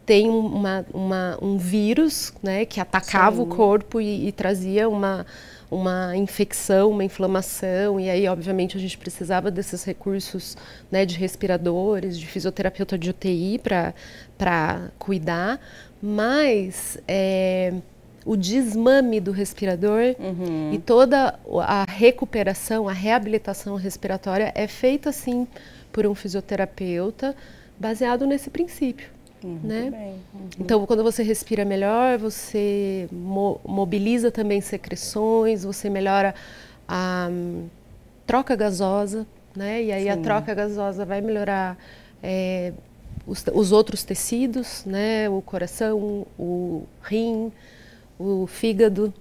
tem uma, uma, um vírus né, que atacava Sim. o corpo e, e, trazia uma, uma infecção, uma inflamação, e aí, obviamente, a gente precisava desses recursos né, de respiradores, de fisioterapeuta de UTI para cuidar, mas. É, o desmame do respirador uhum. e toda a recuperação, a reabilitação respiratória é feita assim por um fisioterapeuta baseado nesse princípio. Uhum, né? Uhum. Então, quando você respira melhor, você mo mobiliza também secreções, você melhora a um, troca gasosa, né? E aí Sim. a troca gasosa vai melhorar é, os, os, outros tecidos, né? O coração, o rim, o fígado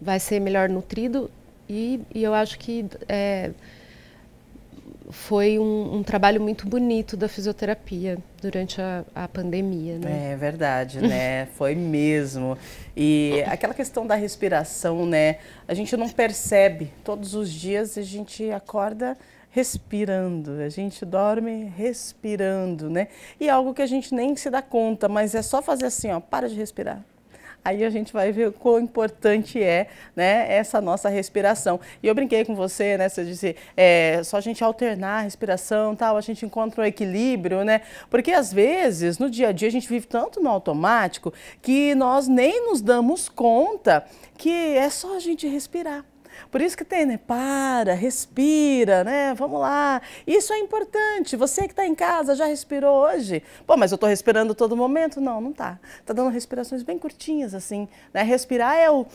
vai ser melhor nutrido e, e eu acho que é, foi um, um, trabalho muito bonito da fisioterapia durante a, a pandemia, né? É verdade, né? [laughs] Foi mesmo. E aquela questão da respiração, né? A gente não percebe. Todos os dias a gente acorda respirando, a gente dorme respirando, né? E é algo que a gente nem se dá conta, mas é só fazer assim, ó, para de respirar aí a gente vai ver o quão importante é né, essa nossa respiração. E eu brinquei com você, né? Você disse, é, só a gente alternar a respiração tal, a gente encontra um equilíbrio, né? Porque às vezes, no dia a dia, a gente vive tanto no automático que nós nem nos damos conta que é só a gente respirar. Por isso que tem, né? Para, respira, né? Vamos lá. Isso é importante. Você que está em casa já respirou hoje? Pô, mas eu estou respirando todo momento? Não, não tá. está dando respirações bem curtinhas, assim. Né? Respirar é o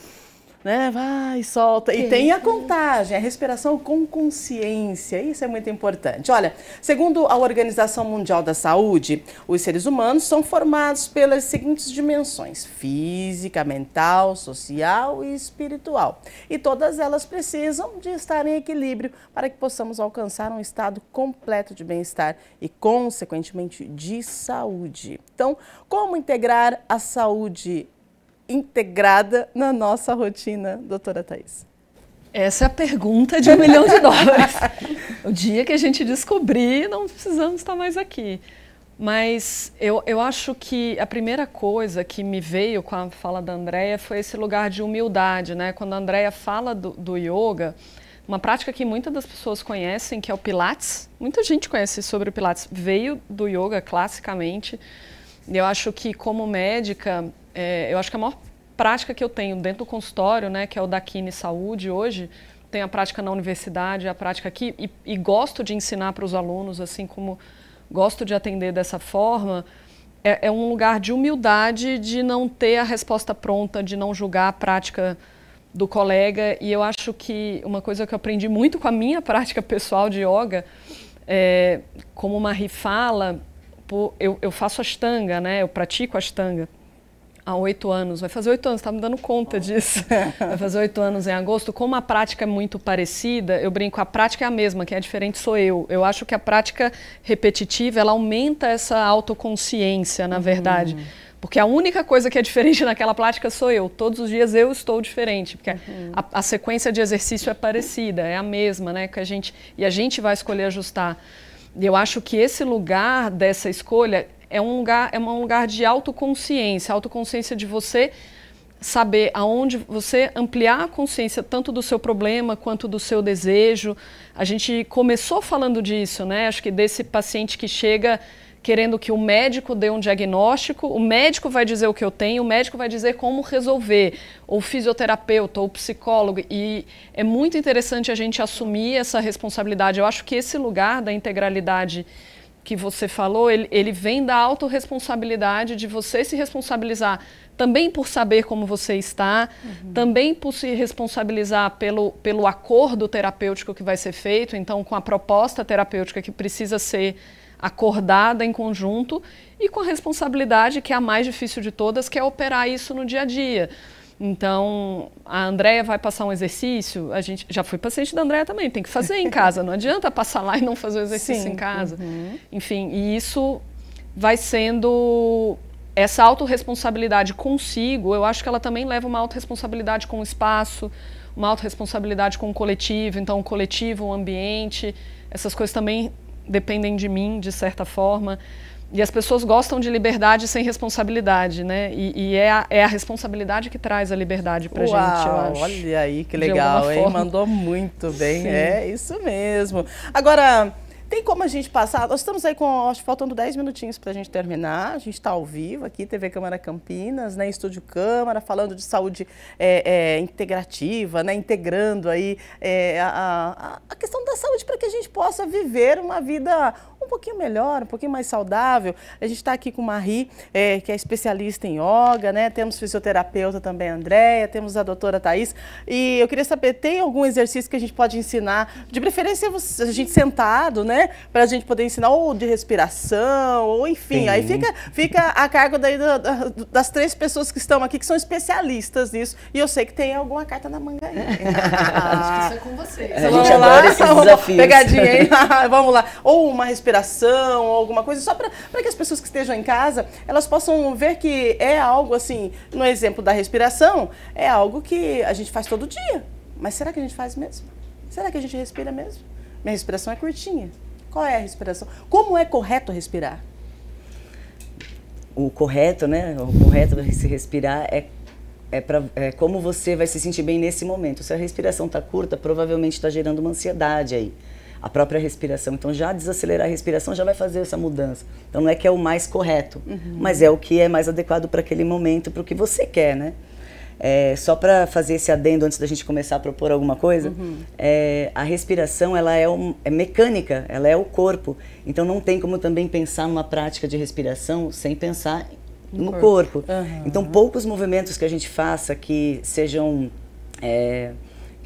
né? Vai, solta. Que e tem a contagem, a respiração com consciência. Isso é muito importante. Olha, segundo a Organização Mundial da Saúde, os seres humanos são formados pelas seguintes dimensões: física, mental, social e espiritual. E todas elas precisam de estar em equilíbrio para que possamos alcançar um estado completo de bem-estar e, consequentemente, de saúde. Então, como integrar a saúde integrada na nossa rotina, doutora Thais? Essa é a pergunta de um [laughs] milhão de dólares. O dia que a gente descobrir, não precisamos estar mais aqui. Mas eu, eu acho que a primeira coisa que me veio com a fala da Andrea foi esse lugar de humildade, né? Quando a Andrea fala do, do yoga, uma prática que muitas das pessoas conhecem, que é o Pilates. Muita gente conhece sobre o Pilates. Veio do yoga classicamente. Eu acho que como médica, é, eu acho que a maior prática que eu tenho dentro do consultório, né, que é o da Kine Saúde hoje, tem a prática na universidade, a prática aqui, e, e gosto de ensinar para os alunos, assim como gosto de atender dessa forma, é, é, um lugar de humildade, de não ter a resposta pronta, de não julgar a prática do colega. E eu acho que uma coisa que eu aprendi muito com a minha [laughs] prática pessoal de yoga, é, como o Marie fala, eu, eu faço ashtanga, né? eu pratico ashtanga há oito anos, vai fazer oito anos, está me dando conta oh. disso. [laughs] Vai fazer oito anos em agosto. Como a prática é muito parecida, eu brinco, a prática é a mesma, quem é diferente sou eu. Eu acho que a prática repetitiva, ela aumenta essa autoconsciência, na uhum. verdade. Porque a única coisa que é diferente naquela prática sou eu. Todos os dias eu estou diferente, porque uhum. a, a, sequência de exercício é parecida, é a mesma, né? Que a gente, e a gente vai escolher ajustar. E eu acho que esse lugar dessa escolha é um lugar, é um lugar de autoconsciência, autoconsciência de você saber aonde você ampliar a consciência tanto do seu problema quanto do seu desejo. A gente começou falando disso, né? Acho que desse paciente que chega querendo que o médico dê um diagnóstico, o médico vai dizer o que eu tenho, o médico vai dizer como resolver, ou fisioterapeuta, ou psicólogo, e é muito interessante a gente assumir essa responsabilidade. Eu acho que esse lugar da integralidade que você falou, ele, ele vem da autorresponsabilidade, de você se responsabilizar também por saber como você está, uhum. também por se responsabilizar pelo, pelo acordo terapêutico que vai ser feito, então com a proposta terapêutica que precisa ser acordada em conjunto e com a responsabilidade que é a mais difícil de todas, que é operar isso no dia a dia. Então, a Andrea vai passar um exercício, a gente já fui paciente da Andrea também, tem que fazer em casa, não adianta passar lá e não fazer o exercício Sim, em casa. Uhum. Enfim, e isso vai sendo essa autorresponsabilidade consigo, eu acho que ela também leva uma autorresponsabilidade com o espaço, uma autorresponsabilidade com o coletivo, então o coletivo, o ambiente, essas coisas também dependem de mim de certa forma e as pessoas gostam de liberdade sem responsabilidade, né? E, e é, a, é, a, responsabilidade que traz a liberdade pra Uau, gente, eu acho. Olha aí que legal, hein? Forma. Mandou muito bem. Sim. É isso mesmo. Agora, tem como a gente passar? Nós estamos aí com, acho que faltando 10 minutinhos pra gente terminar. A gente está ao vivo aqui, TV Câmara Campinas, né? Estúdio Câmara, falando de saúde é, é, integrativa, né? Integrando aí é, a, a, a questão da saúde para que a gente possa viver uma vida um pouquinho melhor, um pouquinho mais saudável. A gente está aqui com Marie, é, que é especialista em yoga, né? Temos fisioterapeuta também, Andréia, temos a doutora Thais. E eu queria saber, tem algum exercício que a gente pode ensinar? De preferência a gente sentado, né? Para a gente poder ensinar ou de respiração, ou enfim. Sim. Aí fica, fica a cargo daí das três pessoas que estão aqui, que são especialistas nisso. E eu sei que tem alguma carta na manga aí. [laughs] Acho que isso é com vocês. É, a gente Vamos lá, [laughs] pegadinha, hein? [laughs] Vamos lá. Ou uma respiração ou alguma coisa, só para que as pessoas que estejam em casa, elas possam ver que é algo assim, no exemplo da respiração, é algo que a gente faz todo dia. Mas será que a gente faz mesmo? Será que a gente respira mesmo? Minha respiração é curtinha. Qual é a respiração? Como é correto respirar? O correto, né? O correto de se respirar é é, pra, é como você vai se sentir bem nesse momento. Se a respiração está curta, provavelmente está gerando uma ansiedade aí a própria respiração. Então, já desacelerar a respiração já vai fazer essa mudança. Então, não é que é o mais correto, uhum. mas é o que é mais adequado para aquele momento, para o que você quer, né? É, só para fazer esse adendo antes da gente começar a propor alguma coisa, uhum. é, a respiração ela é, um, é, mecânica, ela é o corpo. Então não tem como também pensar numa prática de respiração sem pensar no, no corpo. corpo. Uhum. Então poucos movimentos que a gente faça que sejam é,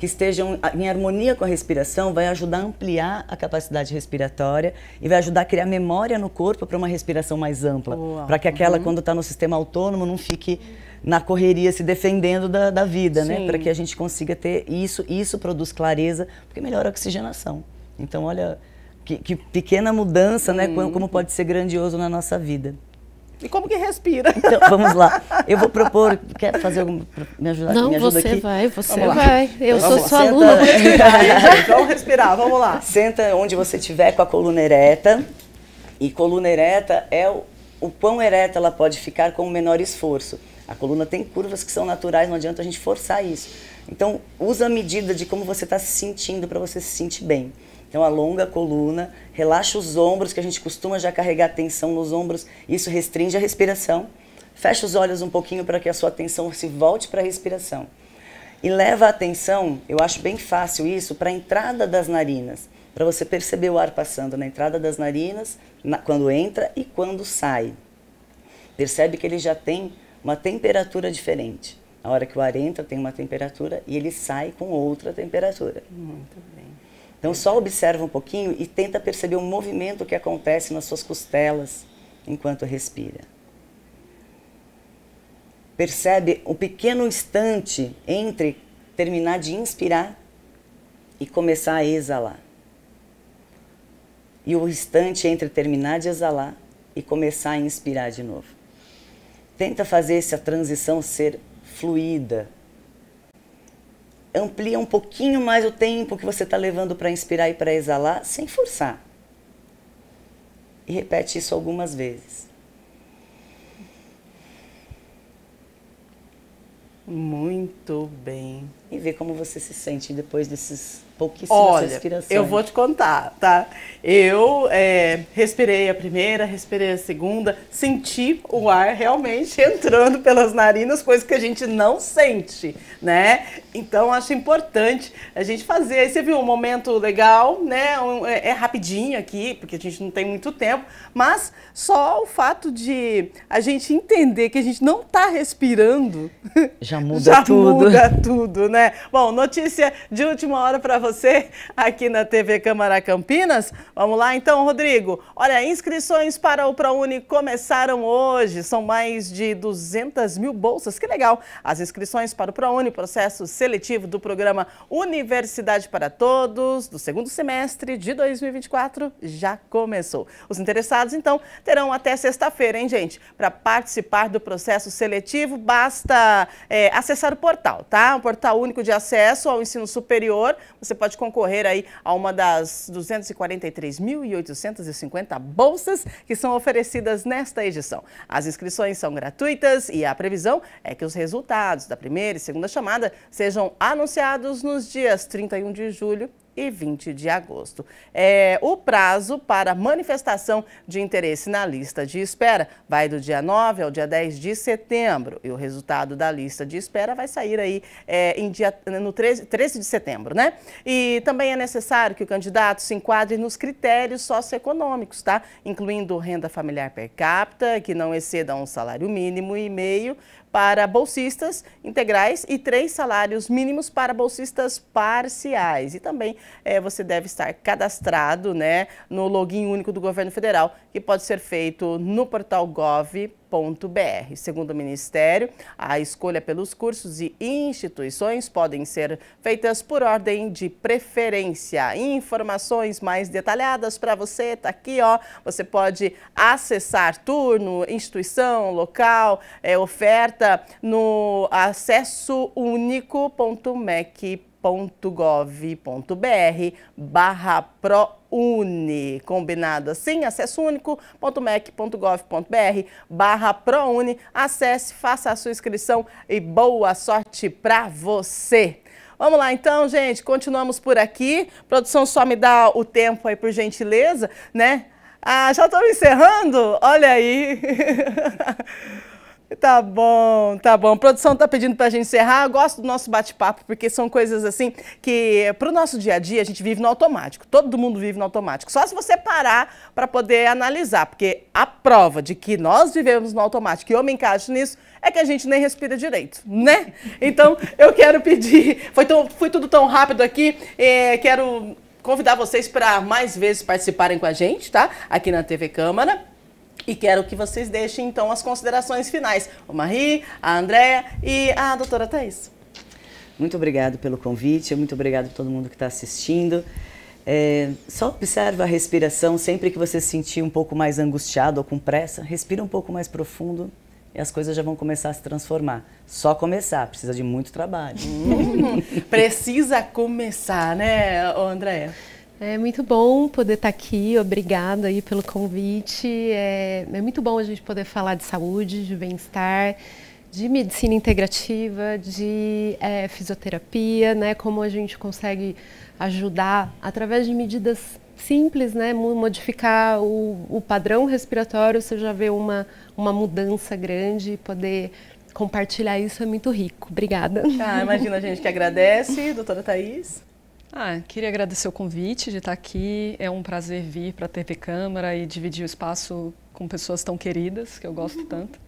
que estejam em harmonia com a respiração, vai ajudar a ampliar a capacidade respiratória e vai ajudar a criar memória no corpo para uma respiração mais ampla. Para que aquela, uhum. quando está no sistema autônomo, não fique na correria se defendendo da, da vida, né? Sim. né? Para que a gente consiga ter isso, isso produz clareza, porque melhora a oxigenação. Então, olha que, que pequena mudança, uhum. né? Como pode ser grandioso na nossa vida. E como que respira? Então, vamos lá. Eu vou propor, quer fazer alguma me ajudar Não, me ajuda você vai, você vai. Eu sou sua aluna. [laughs] vamos respirar, vamos lá. Senta onde você estiver com a coluna ereta. E coluna ereta é o, o ereta ela pode ficar com o menor esforço. A coluna tem curvas que são naturais, não adianta a gente forçar isso. Então, usa a medida de como você está se sentindo para você se sentir bem. Então é alonga a coluna, relaxa os ombros, que a gente costuma já carregar tensão nos ombros, isso restringe a respiração. Fecha os olhos um pouquinho para que a sua atenção se volte para a respiração. E leva a atenção, eu acho bem fácil isso, para a entrada das narinas, para você perceber o ar passando na entrada das narinas, na, quando entra e quando sai. Percebe que ele já tem uma temperatura diferente. A hora que o ar entra tem uma temperatura e ele sai com outra temperatura. Muito bem. Então só observa um pouquinho e tenta perceber o movimento que acontece nas suas costelas enquanto respira. Percebe um pequeno instante entre terminar de inspirar e começar a exalar. E o instante entre terminar de exalar e começar a inspirar de novo. Tenta fazer essa transição ser fluida, amplia um pouquinho mais o tempo que você está levando para inspirar e para exalar, sem forçar. E repete isso algumas vezes. Muito bem. E vê como você se sente depois desses pouquíssimas Olha, respirações. Eu vou te contar, tá? Eu é, respirei a primeira, respirei a segunda, senti o ar realmente [laughs] entrando pelas narinas, coisa que a gente não sente, né? Então acho importante a gente fazer. Aí você viu um momento legal, né? é, é rapidinho aqui, porque a gente não tem muito tempo, mas só o fato de a gente entender que a gente não está respirando já [laughs] muda já tudo. Já muda tudo, né? Bom, notícia de última hora para você você aqui na TV Câmara Campinas. Vamos lá então, Rodrigo. Olha, inscrições para o ProUni começaram hoje. São mais de 200 mil bolsas. Que legal! As inscrições para o ProUni, processo seletivo do programa Universidade para Todos, do segundo semestre de 2024, já começou. Os interessados, então, terão até sexta-feira, hein, gente? Para participar do processo seletivo, basta é, acessar o portal, tá? O portal único de acesso ao ensino superior. Você pode concorrer aí a uma das 243.850 bolsas que são oferecidas nesta edição. As inscrições são gratuitas e a previsão é que os resultados da primeira e segunda chamada sejam anunciados nos dias 31 de julho e 20 de agosto. É, o prazo para manifestação de interesse na lista de espera vai do dia 9 ao dia 10 de setembro. E o resultado da lista de espera vai sair aí é, em dia, no 13, 13 de setembro, né? E também é necessário que o candidato se enquadre nos critérios socioeconômicos, tá? Incluindo renda familiar per capita, que não exceda um salário mínimo e meio, para bolsistas integrais e três salários mínimos para bolsistas parciais. E também é, você deve estar cadastrado né, no login único do governo federal, que pode ser feito no portal gov Segundo o Ministério, a escolha pelos cursos e instituições podem ser feitas por ordem de preferência. Informações mais detalhadas para você tá aqui, ó. Você pode acessar turno, instituição, local, é, oferta no acesso barra pro Uni Combinado assim? Acesso único.mec.gov.br barra ProUni. Acesse, faça a sua inscrição e boa sorte para você. Vamos lá então, gente, continuamos por aqui. produção só me dá o tempo aí, por gentileza, né? Ah, já estou encerrando? Olha aí. [laughs] Tá bom, tá bom. A produção tá pedindo pra gente encerrar. Eu gosto do nosso bate-papo, porque são coisas assim que pro nosso dia a dia a gente vive no automático. Todo mundo vive no automático. Só se você parar para poder analisar, porque a prova de que nós vivemos no automático e eu me encaixo nisso é que a gente nem respira direito, né? Então eu quero pedir. Foi, tão, foi tudo tão rápido aqui. É, quero convidar vocês para mais vezes participarem com a gente, tá? Aqui na TV Câmara. E quero que vocês deixem, então, as considerações finais. O Marie, a Andréa e a doutora Thais. Muito obrigado pelo convite, muito obrigado a todo mundo que está assistindo. É, só observa a respiração sempre que você se sentir um pouco mais angustiado ou com pressa. Respira um pouco mais profundo e as coisas já vão começar a se transformar. Só começar, precisa de muito trabalho. Hum, precisa começar, né, Andréa? É muito bom poder estar tá aqui, obrigada aí pelo convite. É, é muito bom a gente poder falar de saúde, de bem-estar, de medicina integrativa, de é, fisioterapia, né? Como a gente consegue ajudar através de medidas simples, né? Modificar o, o padrão respiratório, você já vê uma, uma mudança grande e poder compartilhar isso é muito rico. Obrigada. Ah, imagina a gente que agradece, doutora Thais. Ah, queria agradecer o convite de estar aqui. É um prazer vir para a TV Câmara e dividir o espaço com pessoas tão queridas, que eu gosto [laughs] tanto.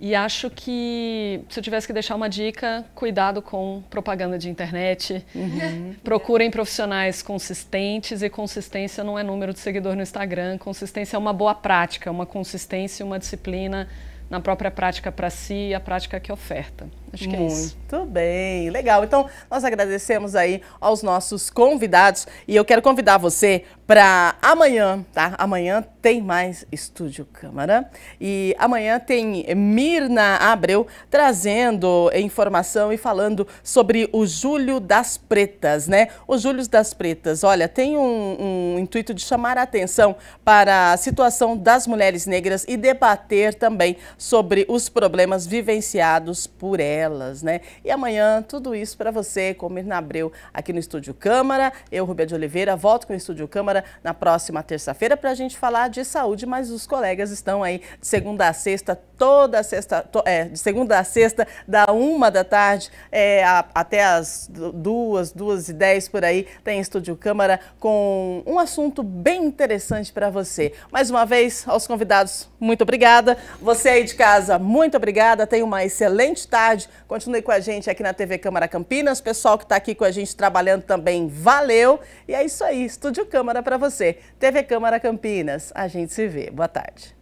E acho que, se eu tivesse que deixar uma dica, cuidado com propaganda de internet. Uhum. [laughs] Procurem profissionais consistentes, e consistência não é número de seguidor no Instagram. Consistência é uma boa prática, uma consistência e uma disciplina na própria prática para si e a prática que oferta. Acho que Muito é isso. bem, legal. Então, nós agradecemos aí aos nossos convidados e eu quero convidar você para amanhã, tá? Amanhã tem mais Estúdio Câmara e amanhã tem Mirna Abreu trazendo informação e falando sobre o Júlio das Pretas, né? O Júlio das Pretas, olha, tem um, um intuito de chamar a atenção para a situação das mulheres negras e debater também sobre os problemas vivenciados por elas delas, né? E amanhã, tudo isso para você, com Mirna Abreu, aqui no Estúdio Câmara. Eu, Rubia de Oliveira, volto com o Estúdio Câmara na próxima terça-feira para a gente falar de saúde, mas os colegas estão aí de segunda a sexta, toda sexta, to, é, de segunda a sexta, da uma da tarde é, a, até as duas, duas e dez por aí, tem Estúdio Câmara com um assunto bem interessante para você. Mais uma vez, aos convidados, muito obrigada. Você aí de casa, muito obrigada. Tenha uma excelente tarde Continue com a gente aqui na TV Câmara Campinas. Pessoal que está aqui com a gente trabalhando também, valeu. E é isso aí, Estúdio Câmara para você. TV Câmara Campinas, a gente se vê. Boa tarde.